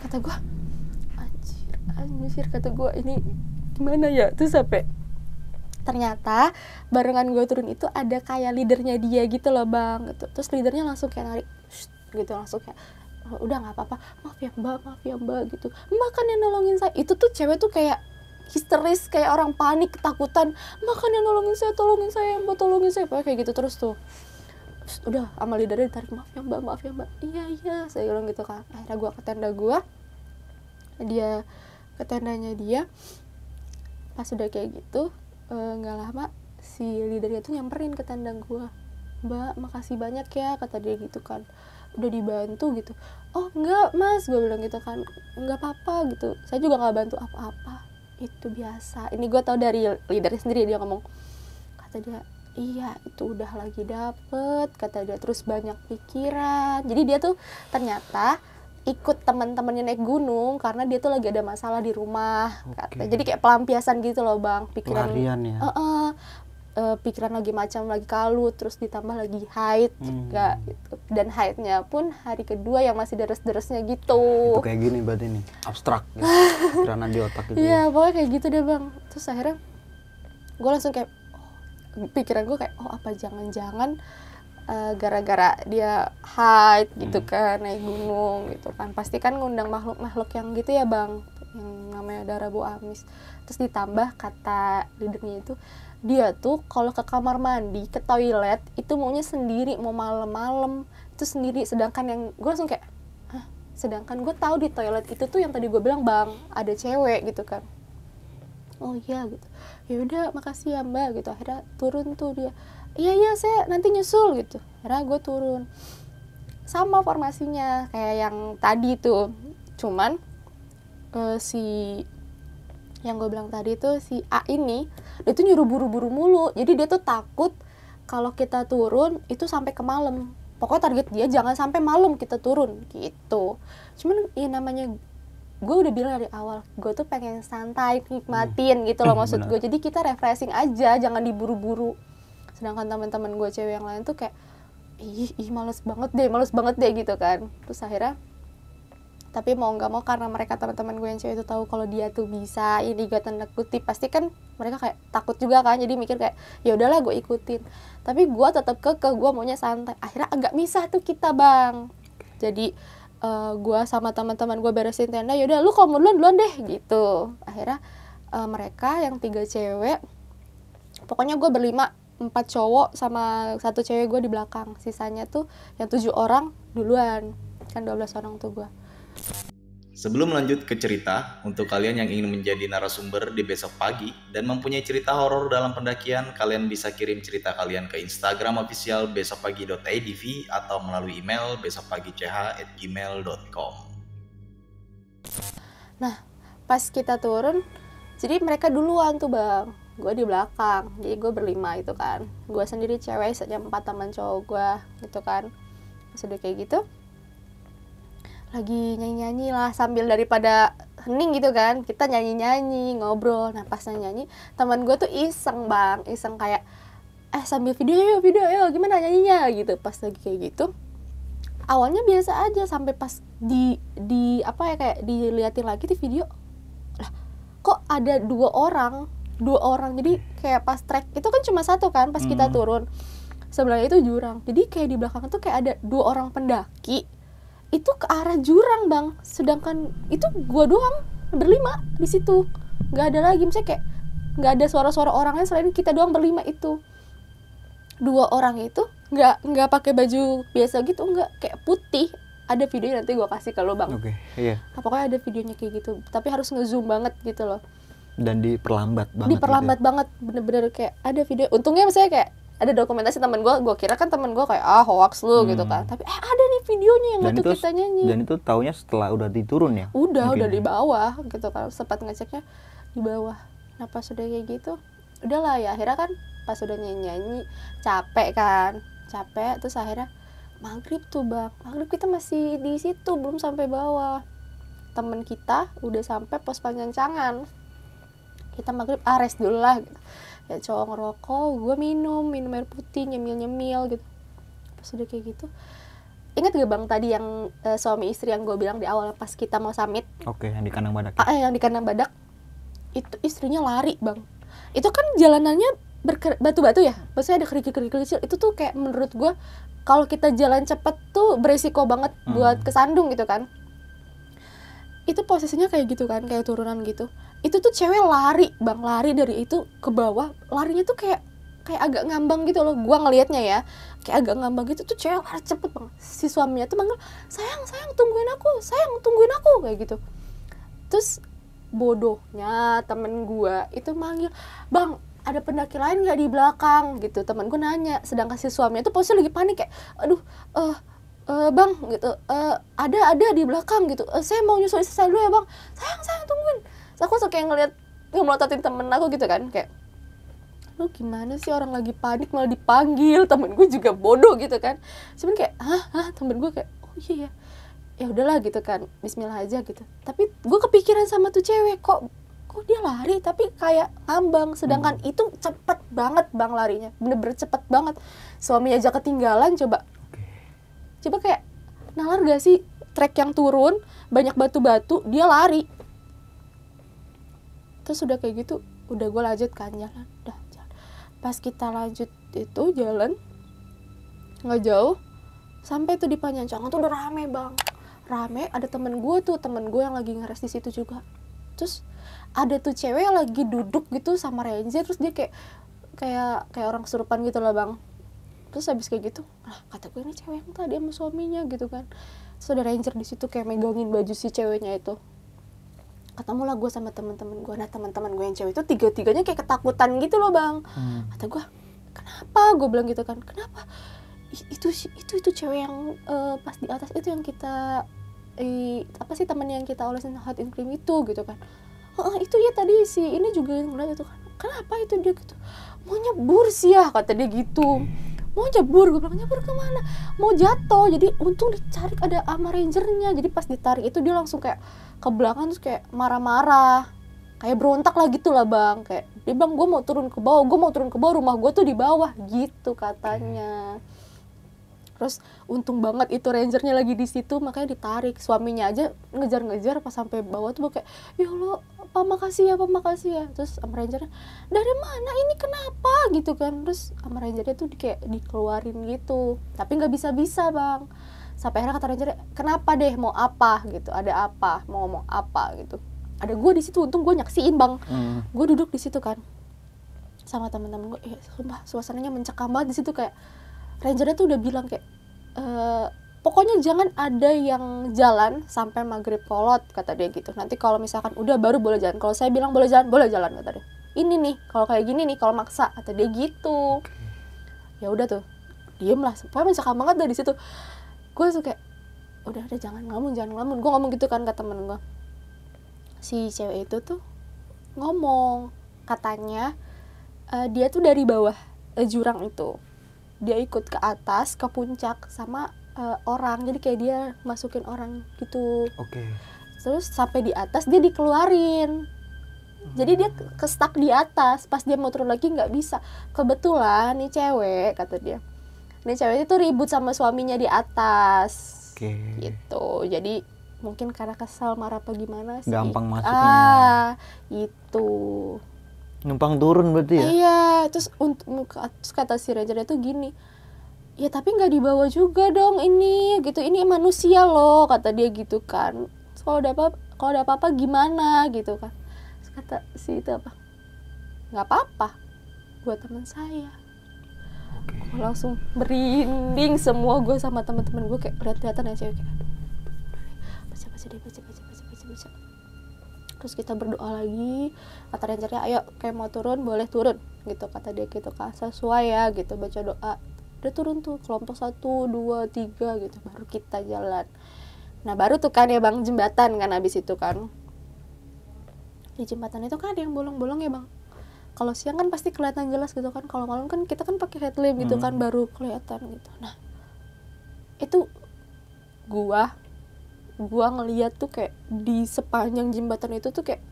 kata gue anjir anjir kata gue ini gimana ya tuh sampai ternyata barengan gue turun itu ada kayak leadernya dia gitu loh bang gitu terus leadernya langsung kayak narik gitu langsung kayak oh, udah nggak apa-apa maaf ya mbak maaf ya mbak gitu makan yang nolongin saya itu tuh cewek tuh kayak histeris kayak orang panik ketakutan makan yang nolongin saya tolongin saya mbak tolongin saya kayak gitu terus tuh udah sama lidarnya ditarik maaf ya mbak maaf ya mbak iya iya saya bilang gitu kan akhirnya gue ke tenda gue dia ke tendanya dia pas udah kayak gitu eh, nggak e, lama si lidarnya tuh nyamperin ke tenda gue mbak makasih banyak ya kata dia gitu kan udah dibantu gitu oh enggak mas gue bilang gitu kan nggak apa-apa gitu saya juga nggak bantu apa-apa itu biasa ini gue tau dari leadernya sendiri dia ngomong kata dia iya itu udah lagi dapet kata dia terus banyak pikiran jadi dia tuh ternyata ikut teman-temannya naik gunung karena dia tuh lagi ada masalah di rumah kata jadi kayak pelampiasan gitu loh bang pikiran Pelarian ya? uh -uh, uh, pikiran lagi macam lagi kalut terus ditambah lagi haid hmm. gitu. dan haidnya pun hari kedua yang masih deres-deresnya gitu itu kayak gini berarti nih abstrak gitu. pikiran di otak gitu Ya iya, pokoknya kayak gitu deh bang terus akhirnya gue langsung kayak pikiran gue kayak oh apa jangan-jangan gara eh, gara-gara dia hide gitu hmm. kan naik gunung gitu kan pasti kan ngundang makhluk-makhluk yang gitu ya bang yang namanya darah bu Amis terus ditambah kata leadernya itu dia tuh kalau ke kamar mandi ke toilet itu maunya sendiri mau malam-malam itu sendiri sedangkan yang gue langsung kayak Hah? sedangkan gue tahu di toilet itu tuh yang tadi gue bilang bang ada cewek gitu kan oh iya gitu ya udah makasih ya mbak gitu akhirnya turun tuh dia iya iya saya nanti nyusul gitu akhirnya gue turun sama formasinya kayak yang tadi tuh cuman uh, si yang gue bilang tadi tuh si A ini dia tuh nyuruh buru-buru mulu jadi dia tuh takut kalau kita turun itu sampai ke malam pokoknya target dia jangan sampai malam kita turun gitu cuman ya namanya gue udah bilang dari awal gue tuh pengen santai nikmatin hmm. gitu loh hmm, maksud gue jadi kita refreshing aja jangan diburu-buru sedangkan teman-teman gue cewek yang lain tuh kayak ih ih males banget deh males banget deh gitu kan terus akhirnya tapi mau nggak mau karena mereka teman-teman gue yang cewek itu tahu kalau dia tuh bisa ini gue tanda kutip pasti kan mereka kayak takut juga kan jadi mikir kayak ya udahlah gue ikutin tapi gue tetap ke gue maunya santai akhirnya agak misah tuh kita bang jadi uh, eh, gue sama teman-teman gue beresin tenda yaudah lu kamu duluan duluan deh gitu akhirnya uh, mereka yang tiga cewek pokoknya gue berlima empat cowok sama satu cewek gue di belakang sisanya tuh yang tujuh orang duluan kan dua belas orang tuh gue Sebelum lanjut ke cerita, untuk kalian yang ingin menjadi narasumber di besok pagi dan mempunyai cerita horor dalam pendakian, kalian bisa kirim cerita kalian ke Instagram official besokpagi.idv atau melalui email besokpagi.ch@gmail.com. Nah, pas kita turun, jadi mereka duluan tuh bang, gue di belakang, jadi gue berlima itu kan, gue sendiri cewek, saja empat teman cowok gue gitu kan, sudah kayak gitu, lagi nyanyi-nyanyi lah sambil daripada hening gitu kan kita nyanyi-nyanyi ngobrol nah pas nyanyi teman gue tuh iseng bang iseng kayak eh sambil video yuk video yuk gimana nyanyinya gitu pas lagi kayak gitu awalnya biasa aja sampai pas di di apa ya kayak diliatin lagi di video lah kok ada dua orang dua orang jadi kayak pas trek itu kan cuma satu kan pas hmm. kita turun sebelahnya itu jurang jadi kayak di belakang tuh kayak ada dua orang pendaki itu ke arah jurang bang sedangkan itu gua doang berlima di situ nggak ada lagi misalnya kayak nggak ada suara-suara orang lain selain kita doang berlima itu dua orang itu nggak nggak pakai baju biasa gitu nggak kayak putih ada videonya nanti gua kasih ke lo bang. Oke, okay, iya. Apakah ada videonya kayak gitu? Tapi harus ngezoom banget gitu loh. Dan diperlambat banget. Gitu ya. Diperlambat gitu. banget, bener-bener kayak ada video. Untungnya misalnya kayak ada dokumentasi temen gue gue kira kan temen gue kayak ah hoax lu hmm. gitu kan tapi eh ada nih videonya yang dan waktu kita nyanyi dan itu taunya setelah udah diturun ya udah mungkin. udah di bawah gitu kan sempat ngeceknya di bawah nah pas udah kayak gitu Udah lah ya akhirnya kan pas udah nyanyi nyanyi capek kan capek terus akhirnya maghrib tuh bang maghrib kita masih di situ belum sampai bawah temen kita udah sampai pos panjang cangan kita maghrib ares ah, rest dulu lah gitu ya cowok ngerokok gue minum minum air putih nyemil nyemil gitu pas udah kayak gitu ingat gak bang tadi yang e, suami istri yang gue bilang di awal pas kita mau summit oke yang di kandang badak ya? ah, eh, yang di kandang badak itu istrinya lari bang itu kan jalanannya batu-batu ya maksudnya ada kerikil-kerikil kecil itu tuh kayak menurut gue kalau kita jalan cepet tuh beresiko banget hmm. buat kesandung gitu kan itu posisinya kayak gitu kan kayak turunan gitu itu tuh cewek lari bang lari dari itu ke bawah larinya tuh kayak kayak agak ngambang gitu loh gua ngelihatnya ya kayak agak ngambang gitu tuh cewek lari cepet bang si suaminya tuh manggil sayang sayang tungguin aku sayang tungguin aku kayak gitu terus bodohnya temen gua itu manggil bang ada pendaki lain nggak di belakang gitu temen gua nanya sedangkan si suaminya tuh posisi lagi panik kayak aduh eh uh, uh, bang gitu uh, ada ada di belakang gitu uh, saya mau nyusul istri saya dulu ya bang sayang sayang tungguin Terus aku suka yang ngeliat ngemelototin temen aku gitu kan kayak lu gimana sih orang lagi panik malah dipanggil temen gue juga bodoh gitu kan sebenernya kayak hah hah temen gue kayak oh iya ya ya udahlah gitu kan Bismillah aja gitu tapi gue kepikiran sama tuh cewek kok kok dia lari tapi kayak ngambang sedangkan hmm. itu cepet banget bang larinya bener-bener cepet banget suami aja ketinggalan coba coba kayak nalar gak sih trek yang turun banyak batu-batu dia lari terus udah kayak gitu udah gue lanjut kan jalan udah jalan pas kita lanjut itu jalan nggak jauh sampai tuh di panjang tuh udah rame bang rame ada temen gue tuh temen gue yang lagi ngeres di situ juga terus ada tuh cewek yang lagi duduk gitu sama ranger terus dia kayak kayak kayak orang kesurupan gitu lah bang terus habis kayak gitu lah kata gue ini cewek yang tadi sama suaminya gitu kan sudah so, ranger di situ kayak megangin baju si ceweknya itu lah gue sama teman-teman gue nah teman-teman gue yang cewek itu tiga-tiganya kayak ketakutan gitu loh bang hmm. kata gue kenapa gue bilang gitu kan kenapa itu itu itu cewek yang uh, pas di atas itu yang kita i, apa sih teman yang kita olesin hot and cream itu gitu kan oh itu ya tadi sih. ini juga yang ngeliat itu kan kenapa itu dia gitu mau nyebur sih ya kata dia gitu mau nyebur gue bilang nyebur kemana mau jatuh jadi untung dicari ada ama rangernya jadi pas ditarik itu dia langsung kayak ke belakang terus kayak marah-marah kayak berontak lah gitu lah bang kayak dia bang gue mau turun ke bawah gue mau turun ke bawah rumah gue tuh di bawah gitu katanya terus untung banget itu rangernya lagi di situ makanya ditarik suaminya aja ngejar-ngejar pas sampai bawah tuh kayak ya lo apa makasih ya apa makasih ya terus sama rangernya dari mana ini kenapa gitu kan terus sama rangernya tuh di, kayak dikeluarin gitu tapi nggak bisa bisa bang sampai akhirnya kata ranger kenapa deh mau apa gitu ada apa mau ngomong apa gitu ada gue di situ untung gue nyaksiin bang mm. gue duduk di situ kan sama temen-temen gue ya, sumpah suasananya mencekam banget di situ kayak rangernya tuh udah bilang kayak e, pokoknya jangan ada yang jalan sampai maghrib kolot kata dia gitu nanti kalau misalkan udah baru boleh jalan kalau saya bilang boleh jalan boleh jalan kata dia ini nih kalau kayak gini nih kalau maksa kata dia gitu ya udah tuh diem lah pokoknya mencekam banget dari situ gue suka udah udah jangan ngelamun jangan ngelamun gue ngomong gitu kan ke temen gue si cewek itu tuh ngomong katanya uh, dia tuh dari bawah uh, jurang itu dia ikut ke atas ke puncak sama uh, orang jadi kayak dia masukin orang gitu okay. terus sampai di atas dia dikeluarin jadi dia kestak di atas pas dia mau turun lagi nggak bisa kebetulan nih cewek kata dia ini cewek itu ribut sama suaminya di atas. Oke. Okay. Gitu. Jadi mungkin karena kesal marah apa gimana sih. Gampang masuknya. Ah, ya. itu. Numpang turun berarti ya? Iya, terus untuk kata si Ranger itu gini. Ya tapi nggak dibawa juga dong ini gitu. Ini manusia loh kata dia gitu kan. Kalau ada apa kalau ada apa-apa gimana gitu kan. Terus kata si itu apa? nggak apa-apa. Buat teman saya okay. gue langsung merinding semua gue sama teman-teman gue kayak lihat-lihatan aja kayak baca baca deh baca baca baca baca baca terus kita berdoa lagi kata rencernya ayo kayak mau turun boleh turun gitu kata dia gitu kan sesuai ya gitu baca doa udah turun tuh kelompok satu dua tiga gitu baru kita jalan nah baru tuh kan ya bang jembatan kan abis itu kan di jembatan itu kan ada yang bolong-bolong ya bang kalau siang kan pasti kelihatan jelas gitu kan kalau malam kan kita kan pakai headlamp gitu kan hmm. baru kelihatan gitu nah itu gua gua ngeliat tuh kayak di sepanjang jembatan itu tuh kayak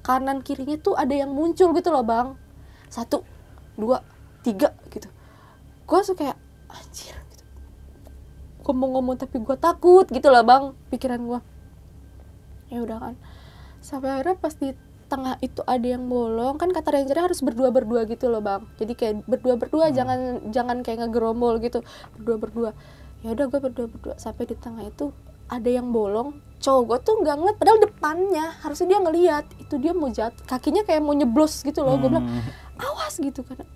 kanan kirinya tuh ada yang muncul gitu loh bang satu dua tiga gitu gua suka kayak anjir gitu. gua mau ngomong tapi gua takut gitu loh bang pikiran gua ya udah kan sampai akhirnya pas di tengah itu ada yang bolong kan kata rangernya harus berdua berdua gitu loh bang jadi kayak berdua berdua hmm. jangan jangan kayak ngegerombol gitu berdua berdua ya udah gue berdua berdua sampai di tengah itu ada yang bolong cowok gue tuh nggak ngeliat padahal depannya harusnya dia ngeliat itu dia mau jatuh kakinya kayak mau nyeblos gitu loh hmm. gue bilang awas gitu karena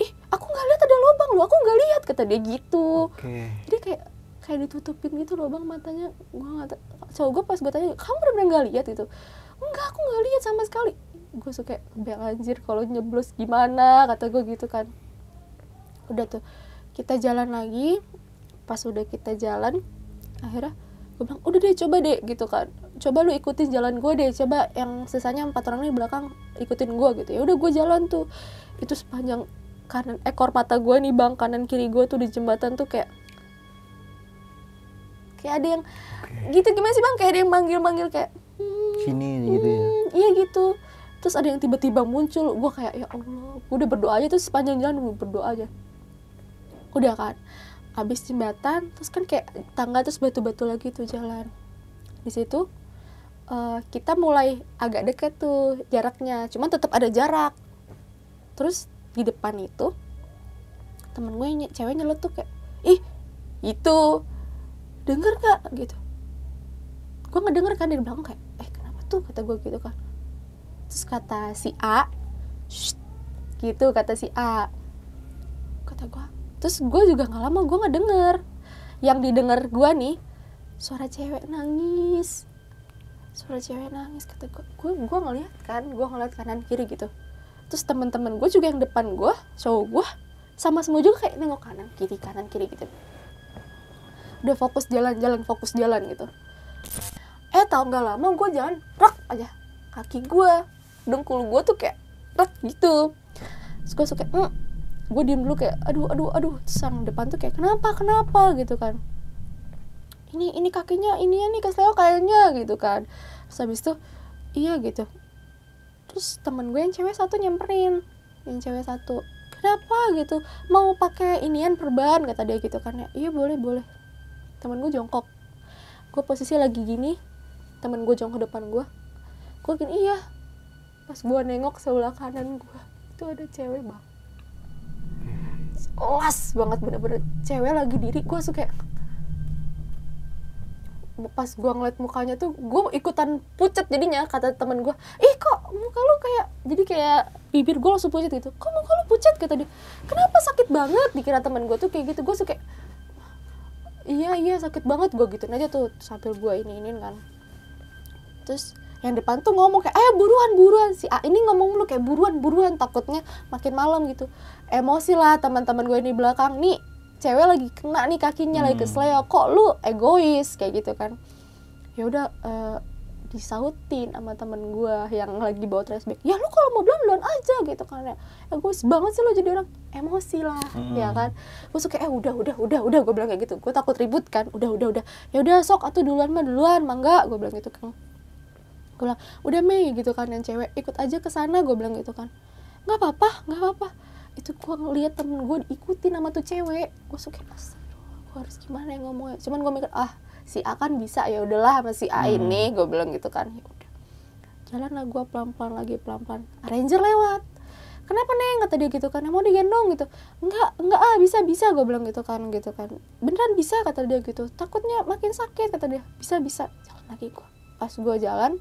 ih aku nggak lihat ada lubang loh aku nggak lihat kata dia gitu okay. jadi kayak kayak ditutupin gitu loh bang matanya gue nggak cowok gue pas gue tanya kamu benar-benar nggak lihat gitu enggak aku nggak lihat sama sekali gue suka kayak anjir kalau nyeblos gimana kata gue gitu kan udah tuh kita jalan lagi pas udah kita jalan akhirnya gue bilang udah deh coba deh gitu kan coba lu ikutin jalan gue deh coba yang sisanya empat orang di belakang ikutin gue gitu ya udah gue jalan tuh itu sepanjang kanan ekor mata gue nih bang kanan kiri gue tuh di jembatan tuh kayak kayak ada yang gitu gimana sih bang kayak ada yang manggil manggil kayak sini gitu ya hmm, iya gitu terus ada yang tiba-tiba muncul gue kayak ya allah gue udah berdoa aja terus sepanjang jalan gue berdoa aja udah kan habis jembatan terus kan kayak tangga terus batu-batu lagi tuh jalan di situ uh, kita mulai agak deket tuh jaraknya cuman tetap ada jarak terus di depan itu temen gue nye, cewek tuh kayak ih itu denger gak gitu gue ngedenger kan dari belakang kayak tuh kata gue gitu kan terus kata si A gitu kata si A kata gue terus gue juga nggak lama gue nggak denger yang didengar gue nih suara cewek nangis suara cewek nangis kata gue gue gue ngeliat kan gue ngeliat kanan kiri gitu terus teman-teman gue juga yang depan gue cowok gue sama semua juga kayak nengok kanan kiri kanan kiri gitu udah fokus jalan jalan fokus jalan gitu eh tau nggak lama gue jalan rak aja kaki gue dengkul gue tuh kayak rak gitu terus gue suka mm. gue diem dulu kayak aduh aduh aduh terus depan tuh kayak kenapa kenapa gitu kan ini ini kakinya ini ya nih kesleo kayaknya gitu kan terus habis itu iya gitu terus temen gue yang cewek satu nyamperin yang cewek satu kenapa gitu mau pakai inian perban kata dia gitu kan ya iya boleh boleh temen gue jongkok gue posisi lagi gini temen gue jongkok depan gue gue gini iya pas gue nengok sebelah kanan gue itu ada cewek bang las banget bener-bener cewek lagi diri gue suka kayak pas gue ngeliat mukanya tuh gue ikutan pucet jadinya kata temen gue ih kok muka lu kayak jadi kayak bibir gue langsung pucet gitu kok muka lu pucet kata dia kenapa sakit banget dikira temen gue tuh kayak gitu gue suka iya iya sakit banget gue gitu aja tuh sambil gue ini ini kan terus yang depan tuh ngomong kayak ayo buruan buruan si A ini ngomong lu kayak buruan buruan takutnya makin malam gitu emosi lah teman-teman gue di belakang nih cewek lagi kena nih kakinya hmm. lagi kesleo kok lu egois kayak gitu kan ya udah uh, disautin sama temen gue yang lagi bawa trash bag ya lu kalau mau belon belon aja gitu kan ya egois banget sih lo jadi orang emosi lah hmm. ya kan gue suka eh udah udah udah udah gue bilang kayak gitu gue takut ribut kan udah udah udah ya udah sok atau duluan mah duluan mangga gue bilang gitu kan udah Mei gitu kan yang cewek ikut aja ke sana gue bilang gitu kan nggak apa-apa nggak apa-apa itu gue ngeliat temen gue diikuti nama tuh cewek gue suka gue harus gimana yang ngomongnya cuman gue mikir ah si A kan bisa ya udahlah sama si A hmm. ini gue bilang gitu kan ya udah jalan lah gue pelan-pelan lagi pelan-pelan ranger lewat kenapa neng kata dia gitu kan mau digendong gitu enggak enggak ah bisa bisa gue bilang gitu kan gitu kan beneran bisa kata dia gitu takutnya makin sakit kata dia bisa bisa jalan lagi gue pas gue jalan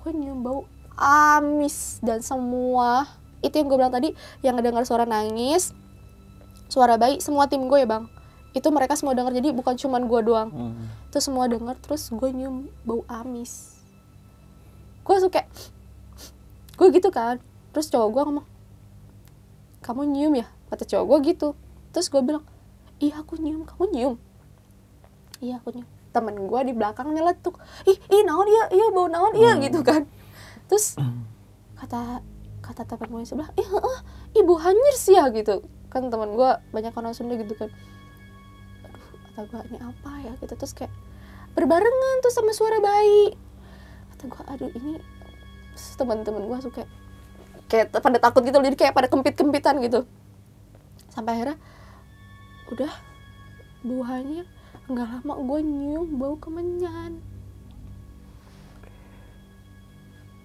gue nyium bau amis dan semua itu yang gue bilang tadi yang ngedenger suara nangis suara bayi semua tim gue ya bang itu mereka semua denger jadi bukan cuman gue doang hmm. semua denger terus gue nyium bau amis gue suka gue gitu kan terus cowok gue ngomong kamu nyium ya kata cowok gue gitu terus gue bilang iya aku nyium kamu nyium iya aku nyium temen gue di belakang nyeletuk ih ih naon iya iya bau naon iya hmm. gitu kan terus hmm. kata kata teman gue sebelah ih uh, ibu hanyir sih ya gitu kan temen gue banyak orang Sunda gitu kan aduh kata gue ini apa ya gitu terus kayak berbarengan tuh sama suara bayi kata gue aduh ini teman-teman gue suka kayak, kayak pada takut gitu jadi kayak pada kempit-kempitan gitu sampai akhirnya udah buahnya nggak lama gue nyium bau kemenyan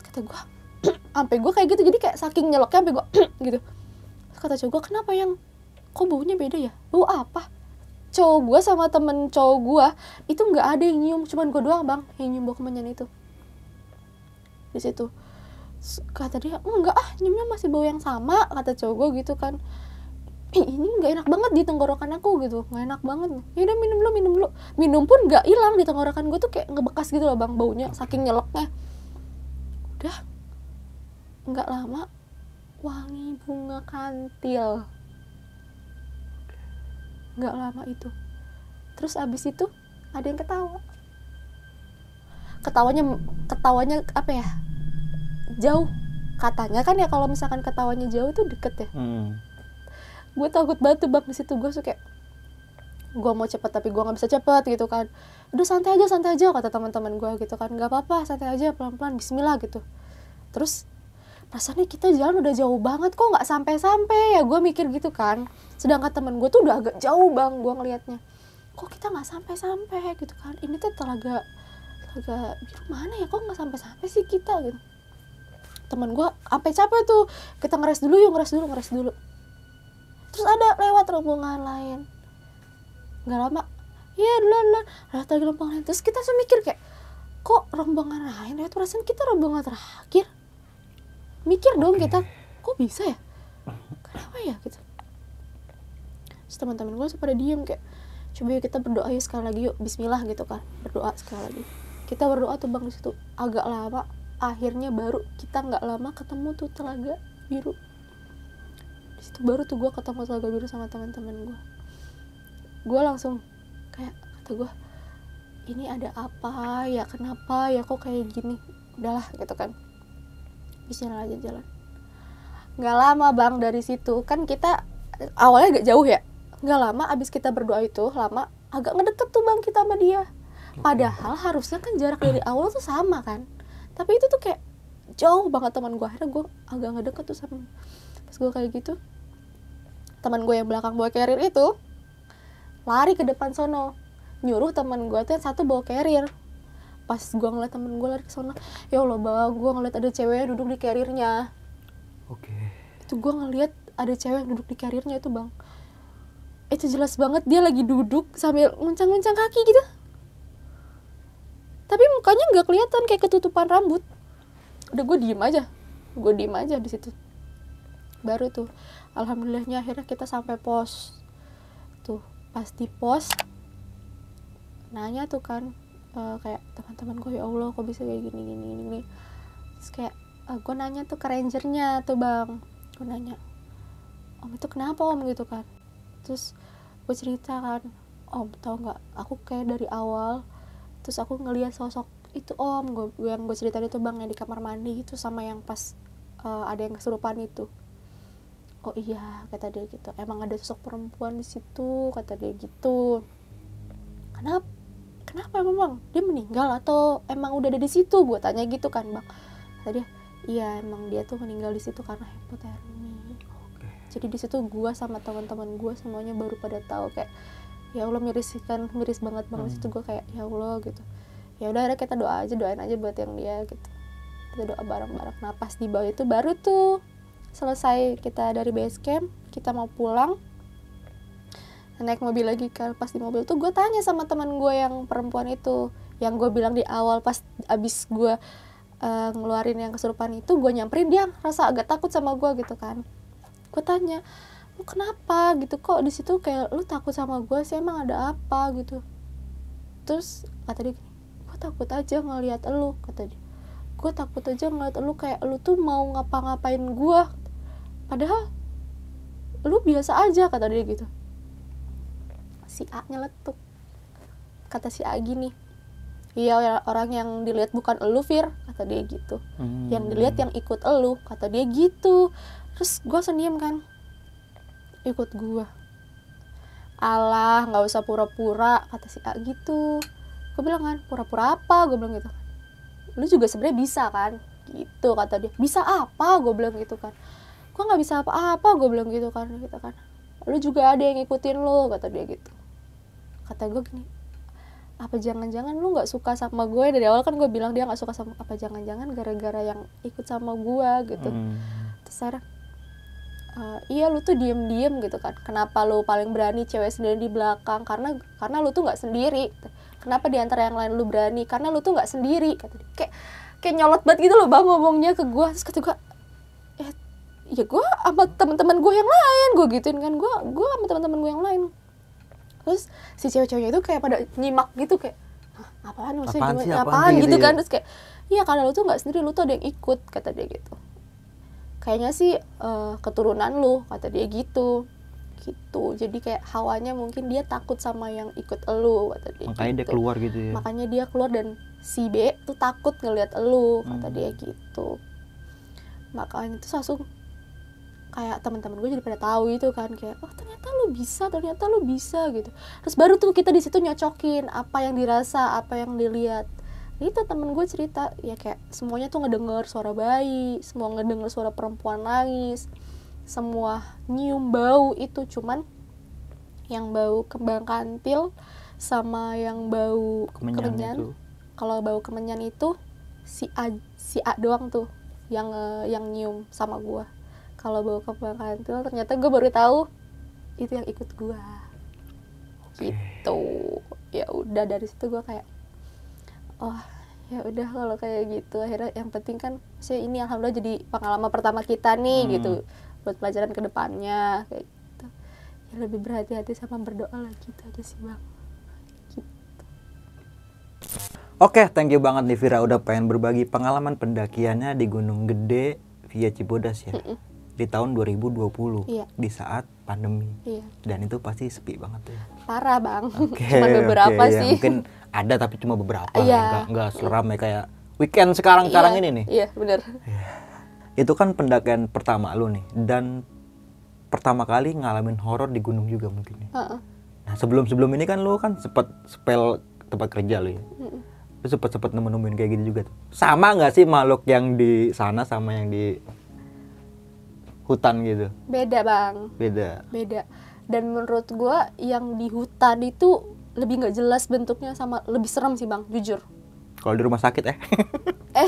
kata gue sampai gue kayak gitu jadi kayak saking nyeloknya sampai gue gitu kata cowok gue kenapa yang kok baunya beda ya bau apa cowok gue sama temen cowok gue itu nggak ada yang nyium cuman gue doang bang yang nyium bau kemenyan itu di situ kata dia enggak ah nyiumnya masih bau yang sama kata cowok gue gitu kan ih ini nggak enak banget di tenggorokan aku gitu nggak enak banget ya udah minum dulu minum dulu minum pun nggak hilang di tenggorokan gue tuh kayak ngebekas gitu loh bang baunya saking nyeloknya udah nggak lama wangi bunga kantil nggak lama itu terus abis itu ada yang ketawa ketawanya ketawanya apa ya jauh katanya kan ya kalau misalkan ketawanya jauh tuh deket ya hmm gue takut banget tuh bab di situ gue suka gue mau cepet tapi gue nggak bisa cepet gitu kan udah santai aja santai aja kata teman-teman gue gitu kan nggak apa-apa santai aja pelan-pelan Bismillah gitu terus rasanya kita jalan udah jauh banget kok nggak sampai-sampai ya gue mikir gitu kan sedangkan teman gue tuh udah agak jauh bang gue ngelihatnya kok kita nggak sampai-sampai gitu kan ini tuh telaga telaga biru mana ya kok nggak sampai-sampai sih kita gitu teman gue sampai capek tuh kita ngeres dulu yuk ngeres dulu ngeres dulu terus ada lewat rombongan lain nggak lama ya duluan duluan lewat lagi rombongan lain terus kita semikir mikir kayak kok rombongan lain lewat perasaan kita rombongan terakhir mikir dong kita kok bisa ya kenapa ya gitu terus teman-teman gue pada diem kayak coba yuk kita berdoa yuk sekali lagi yuk Bismillah gitu kan berdoa sekali lagi kita berdoa tuh bang di situ agak lama akhirnya baru kita nggak lama ketemu tuh telaga biru situ baru tuh gue ketemu Telaga Biru sama teman-teman gue gue langsung kayak kata gue ini ada apa ya kenapa ya kok kayak gini udahlah gitu kan bisa aja jalan nggak lama bang dari situ kan kita eh, awalnya agak jauh ya nggak lama abis kita berdoa itu lama agak ngedeket tuh bang kita sama dia padahal harusnya kan jarak dari awal tuh sama kan tapi itu tuh kayak jauh banget teman gue akhirnya gue agak ngedeket tuh sama pas gue kayak gitu teman gue yang belakang bawa carrier itu lari ke depan sono nyuruh teman gue tuh yang satu bawa carrier pas gue ngeliat temen gue lari ke sana ya allah bawa gue ngeliat ada cewek duduk di carriernya oke okay. itu gue ngeliat ada cewek yang duduk di karirnya itu bang itu jelas banget dia lagi duduk sambil nguncang-nguncang kaki gitu tapi mukanya nggak kelihatan kayak ketutupan rambut udah gue diem aja gue diem aja di situ baru tuh alhamdulillahnya akhirnya kita sampai pos tuh pas di pos nanya tuh kan uh, kayak teman-teman gue ya allah kok bisa kayak gini gini gini terus kayak uh, eh, gue nanya tuh ke rangernya tuh bang gue nanya om itu kenapa om gitu kan terus gue cerita kan om tau nggak aku kayak dari awal terus aku ngeliat sosok itu om gue yang gue cerita itu bang yang di kamar mandi itu sama yang pas uh, ada yang kesurupan itu oh iya kata dia gitu emang ada sosok perempuan di situ kata dia gitu kenapa kenapa emang dia meninggal atau emang udah ada di situ gue tanya gitu kan bang kata dia iya emang dia tuh meninggal di situ karena hipotermi okay. jadi di situ gue sama teman-teman gue semuanya baru pada tahu kayak ya allah miris kan miris banget banget hmm. situ gue kayak ya allah gitu ya udah kita doa aja doain aja buat yang dia gitu kita doa bareng-bareng napas di bawah itu baru tuh selesai kita dari base camp kita mau pulang naik mobil lagi kan pas di mobil tuh gue tanya sama teman gue yang perempuan itu yang gue bilang di awal pas abis gue uh, ngeluarin yang kesurupan itu gue nyamperin dia rasa agak takut sama gue gitu kan gue tanya lu kenapa gitu kok di situ kayak lu takut sama gue sih emang ada apa gitu terus kata dia gue takut aja ngelihat lu kata dia gue takut aja ngeliat lu kayak lu tuh mau ngapa-ngapain gue padahal lu biasa aja kata dia gitu si A nyeletuk kata si A gini iya ya, orang yang dilihat bukan elu Fir kata dia gitu hmm. yang dilihat yang ikut elu kata dia gitu terus gue senyum kan ikut gue alah nggak usah pura-pura kata si A gitu gue bilang kan pura-pura apa gue bilang gitu lu juga sebenarnya bisa kan gitu kata dia bisa apa gue bilang gitu kan gue nggak bisa apa-apa gue bilang gitu kan gitu kan lu juga ada yang ngikutin lo kata dia gitu kata gue gini apa jangan-jangan lu nggak suka sama gue ya? dari awal kan gue bilang dia nggak suka sama apa jangan-jangan gara-gara yang ikut sama gue gitu hmm. terus saya, uh, eh, iya lu tuh diem-diem gitu kan kenapa lu paling berani cewek sendiri di belakang karena karena lu tuh nggak sendiri kenapa di antara yang lain lu berani karena lu tuh nggak sendiri kata dia kayak kayak nyolot banget gitu loh bang ngomongnya ke gue terus kata gue ya gue sama teman-teman gue yang lain gue gituin kan gue gue sama teman-teman gue yang lain terus si cewek-ceweknya itu kayak pada nyimak gitu kayak Hah, apaan maksudnya apaan, sih, apaan, apaan gitu, gitu ya? kan terus kayak iya karena lu tuh nggak sendiri lu tuh ada yang ikut kata dia gitu kayaknya sih uh, keturunan lu kata dia gitu gitu jadi kayak hawanya mungkin dia takut sama yang ikut elu kata dia makanya gitu. dia keluar gitu ya makanya dia keluar dan si B tuh takut ngelihat elu kata hmm. dia gitu makanya itu langsung kayak teman-teman gue jadi pada tahu itu kan kayak oh ternyata lu bisa ternyata lu bisa gitu terus baru tuh kita di situ nyocokin apa yang dirasa apa yang dilihat itu temen gue cerita ya kayak semuanya tuh ngedenger suara bayi semua ngedenger suara perempuan nangis semua nyium bau itu cuman yang bau kembang kantil sama yang bau kemenyan, kemenyan. kalau bau kemenyan itu si A si A doang tuh yang eh, yang nyium sama gue kalau bawa ke pulang kantil ternyata gue baru tahu itu yang ikut gue gitu ya udah dari situ gue kayak oh ya udah kalau kayak gitu akhirnya yang penting kan sih ini alhamdulillah jadi pengalaman pertama kita nih hmm. gitu buat pelajaran kedepannya kayak gitu ya lebih berhati-hati sama berdoa lah gitu aja sih bang gitu. Oke, okay, thank you banget nih Vira udah pengen berbagi pengalaman pendakiannya di Gunung Gede via Cibodas ya. Mm -mm di tahun 2020 iya. di saat pandemi iya. dan itu pasti sepi banget ya parah bang okay, cuma beberapa okay, iya, sih ya, mungkin ada tapi cuma beberapa iya. nggak nggak seramai ya, kayak weekend sekarang sekarang iya, ini nih iya benar iya. itu kan pendakian pertama lo nih dan pertama kali ngalamin horor di gunung juga mungkin ya. Uh -uh. Nah sebelum sebelum ini kan lo kan sempat spell tempat kerja lo ya. Uh -uh. Lu sempat sempat nemu nemuin kayak gitu juga tuh. Sama nggak sih makhluk yang di sana sama yang di hutan gitu beda bang beda beda dan menurut gue yang di hutan itu lebih nggak jelas bentuknya sama lebih serem sih bang jujur kalau di rumah sakit eh eh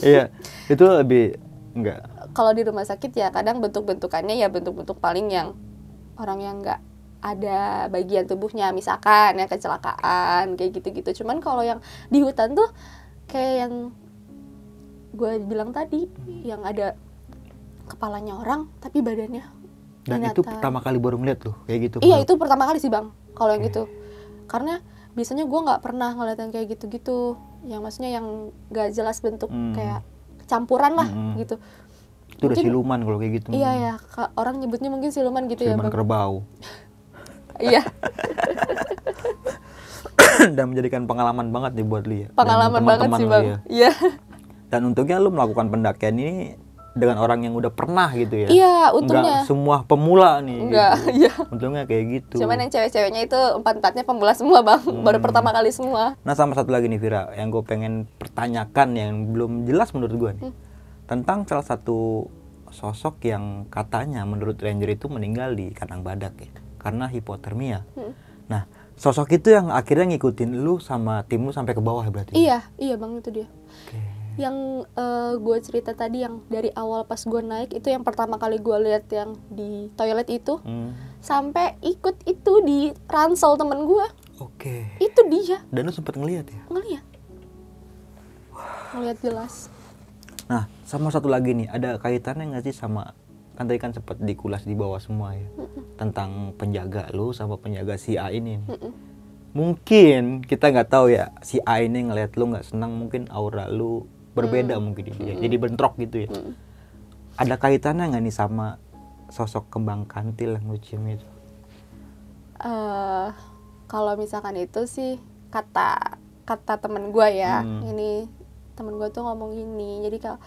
iya itu lebih enggak kalau di rumah sakit ya kadang bentuk-bentukannya ya bentuk-bentuk paling yang orang yang nggak ada bagian tubuhnya misalkan ya kecelakaan kayak gitu-gitu cuman kalau yang di hutan tuh kayak yang gue bilang tadi yang ada kepalanya orang tapi badannya dan binatang. itu pertama kali baru ngeliat tuh kayak gitu iya itu pertama kali sih bang kalau yang gitu karena biasanya gue nggak pernah ngeliat yang kayak gitu-gitu yang maksudnya yang gak jelas bentuk hmm. kayak campuran lah hmm. gitu itu mungkin, udah siluman kalau kayak gitu iya iya orang nyebutnya mungkin siluman gitu ya, siluman ya bang. kerbau iya dan menjadikan pengalaman banget nih buat lu ya pengalaman banget sih bang ya. iya dan untungnya lu melakukan pendakian ini dengan orang yang udah pernah gitu ya. Iya, untungnya. Nggak semua pemula nih. Enggak, gitu. iya. Untungnya kayak gitu. Cuman yang cewek-ceweknya itu empat-empatnya pemula semua, Bang. Hmm. Baru pertama kali semua. Nah, sama satu lagi nih Vira, yang gue pengen pertanyakan yang belum jelas menurut gue nih. Hmm. Tentang salah satu sosok yang katanya menurut Ranger itu meninggal di kandang badak ya, karena hipotermia. Hmm. Nah, sosok itu yang akhirnya ngikutin lu sama tim lu sampai ke bawah berarti. Iya, iya Bang itu dia. Okay yang uh, eh, gue cerita tadi yang dari awal pas gue naik itu yang pertama kali gue lihat yang di toilet itu hmm. sampai ikut itu di ransel temen gue oke okay. itu dia dan lu sempet ngelihat ya ngelihat ngelihat jelas nah sama satu lagi nih ada kaitannya nggak sih sama kan tadi kan sempat dikulas di bawah semua ya mm -mm. tentang penjaga lu sama penjaga si A ini mm mungkin kita nggak tahu ya si A ini ngelihat lu nggak senang mungkin aura lu berbeda hmm. mungkin gitu ya Hmm. Jadi bentrok gitu ya. Hmm. Ada kaitannya nggak nih sama sosok kembang kantil yang lu cium itu? Uh, kalau misalkan itu sih kata kata temen gue ya. Hmm. Ini temen gue tuh ngomong gini. Jadi kalau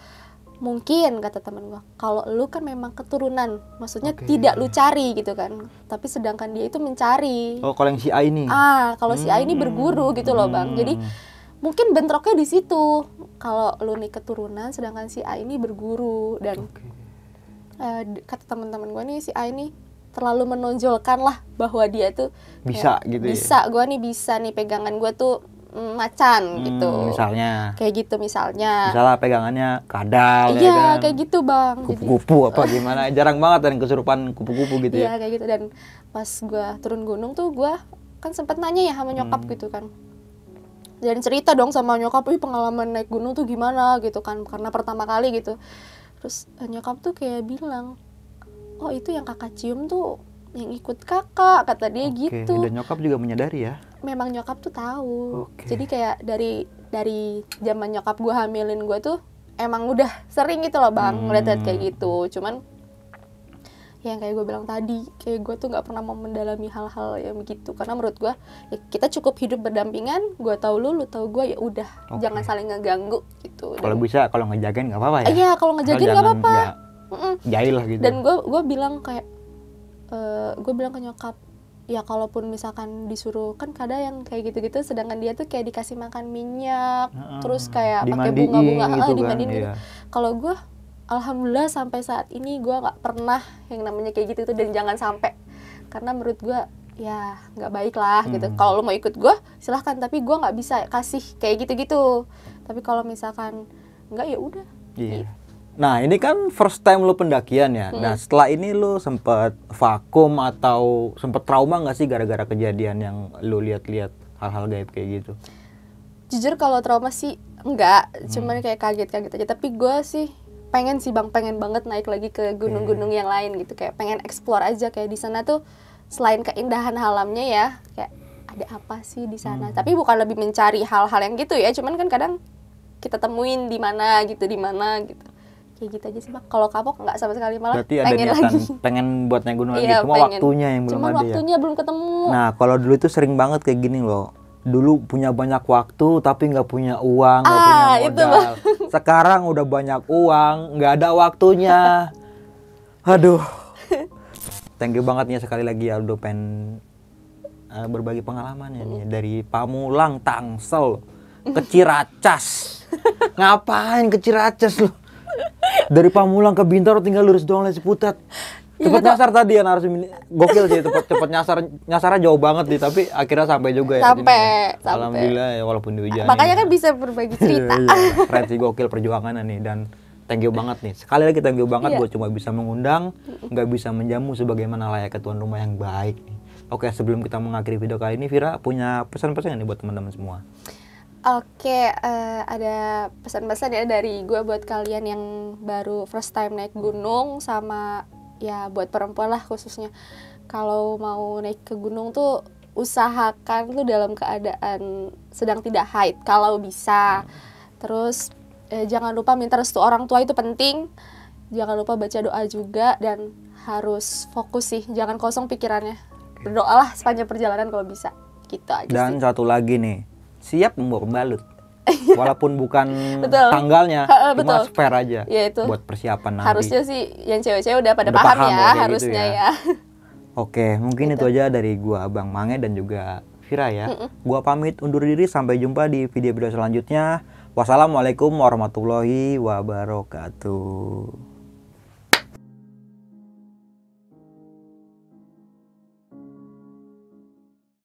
mungkin kata temen gue kalau lu kan memang keturunan maksudnya okay. tidak lu cari gitu kan tapi sedangkan dia itu mencari oh kalau yang si A ini ah kalau hmm. si A ini hmm. berguru gitu loh bang jadi hmm mungkin bentroknya di situ kalau lu nih keturunan sedangkan si A ini berguru dan okay. uh, eh, kata teman-teman gue nih si A ini terlalu menonjolkan lah bahwa dia tuh bisa gitu ya, gitu bisa ya? gue nih bisa nih pegangan gue tuh macan hmm, gitu misalnya kayak gitu misalnya misalnya pegangannya kadal ya iya ya kan? kayak gitu bang kupu-kupu gitu. apa gimana jarang banget yang kesurupan kupu-kupu gitu ya, ya kayak gitu dan pas gue turun gunung tuh gue kan sempat nanya ya sama nyokap hmm. gitu kan dan cerita dong sama nyokap ih pengalaman naik gunung tuh gimana gitu kan karena pertama kali gitu terus eh, nyokap tuh kayak bilang oh itu yang kakak cium tuh yang ikut kakak kata dia okay. gitu dan nyokap juga menyadari ya memang nyokap tuh tahu okay. jadi kayak dari dari zaman nyokap gue hamilin gue tuh emang udah sering gitu loh bang hmm. ngeliat kayak gitu cuman yang kayak gue bilang tadi kayak gue tuh nggak pernah mau mendalami hal-hal yang begitu karena menurut gue ya kita cukup hidup berdampingan gue tahu lu lu tahu gue ya udah okay. jangan saling ngeganggu gitu kalau bisa kalau ngejagain nggak apa-apa ya iya kalau ngejagain nggak apa-apa ya, jahil lah gitu dan gue gue bilang kayak uh, eh, gue bilang ke nyokap ya kalaupun misalkan disuruh kan kadang yang kayak gitu-gitu sedangkan dia tuh kayak dikasih makan minyak uh, terus kayak pakai bunga-bunga gitu ah, dimandiin iya. gitu. kalau gue alhamdulillah sampai saat ini gue nggak pernah yang namanya kayak gitu itu dan jangan sampai karena menurut gue ya nggak baik lah gitu. hmm. gitu kalau lo mau ikut gue silahkan tapi gue nggak bisa kasih kayak gitu gitu tapi kalau misalkan nggak ya udah yeah. Gitu. nah ini kan first time lo pendakian ya nah, hmm. nah setelah ini lo sempet vakum atau sempet trauma nggak sih gara-gara kejadian yang lo lihat-lihat hal-hal gaib kayak gitu jujur kalau trauma sih enggak hmm. cuman kayak kaget-kaget aja tapi gue sih pengen sih bang pengen banget naik lagi ke gunung-gunung hmm. yang lain gitu kayak pengen explore aja kayak di sana tuh selain keindahan alamnya ya kayak ada apa sih di sana hmm. tapi bukan lebih mencari hal-hal yang gitu ya cuman kan kadang kita temuin di mana gitu di mana gitu kayak gitu aja sih bang kalau kapok nggak sama sekali malah Berarti pengen niatan, lagi pengen buat naik gunung lagi iya, cuma pengen. waktunya yang belum cuman ada ya? waktunya ya. belum ketemu nah kalau dulu itu sering banget kayak gini loh dulu punya banyak waktu tapi nggak punya uang nggak ah, punya modal itu sekarang udah banyak uang, nggak ada waktunya. Aduh. Thank you banget nih sekali lagi Aldo pengen uh, berbagi pengalaman ya nih dari Pamulang Tangsel ke Ciracas. Ngapain ke Ciracas lo? Dari Pamulang ke Bintaro tinggal lurus doang Lesi Putat. Iya, cepet nyasar tadi ya harus gokil sih cepet cepet nyasar nyasar jauh banget nih tapi akhirnya sampai juga ya sampai, sampai. alhamdulillah ya walaupun di hujan. makanya kan ya. bisa berbagi iya, cerita iya, keren sih gokil perjuangannya nih dan thank you banget nih sekali lagi thank you banget buat cuma bisa mengundang nggak bisa menjamu sebagaimana layaknya tuan rumah yang baik oke sebelum kita mengakhiri video kali ini Vira punya pesan-pesan nih buat teman-teman semua Oke, uh, ada pesan-pesan ya dari gue buat kalian yang baru first time naik gunung sama ya buat perempuan lah khususnya kalau mau naik ke gunung tuh usahakan tuh dalam keadaan sedang tidak haid kalau bisa terus eh, jangan lupa minta restu orang tua itu penting jangan lupa baca doa juga dan harus fokus sih jangan kosong pikirannya berdoalah sepanjang perjalanan kalau bisa gitu aja dan sih. satu lagi nih siap membawa pembalut walaupun bukan betul. tanggalnya betul. cuma fair aja ya, itu. buat persiapan nanti harusnya sih yang cewek-cewek udah pada udah paham, paham ya oh, gitu harusnya gitu ya, ya. Oke, mungkin gitu. itu aja dari gua Bang Mange dan juga Vira ya. Mm -mm. Gua pamit undur diri sampai jumpa di video-video selanjutnya. Wassalamualaikum warahmatullahi wabarakatuh.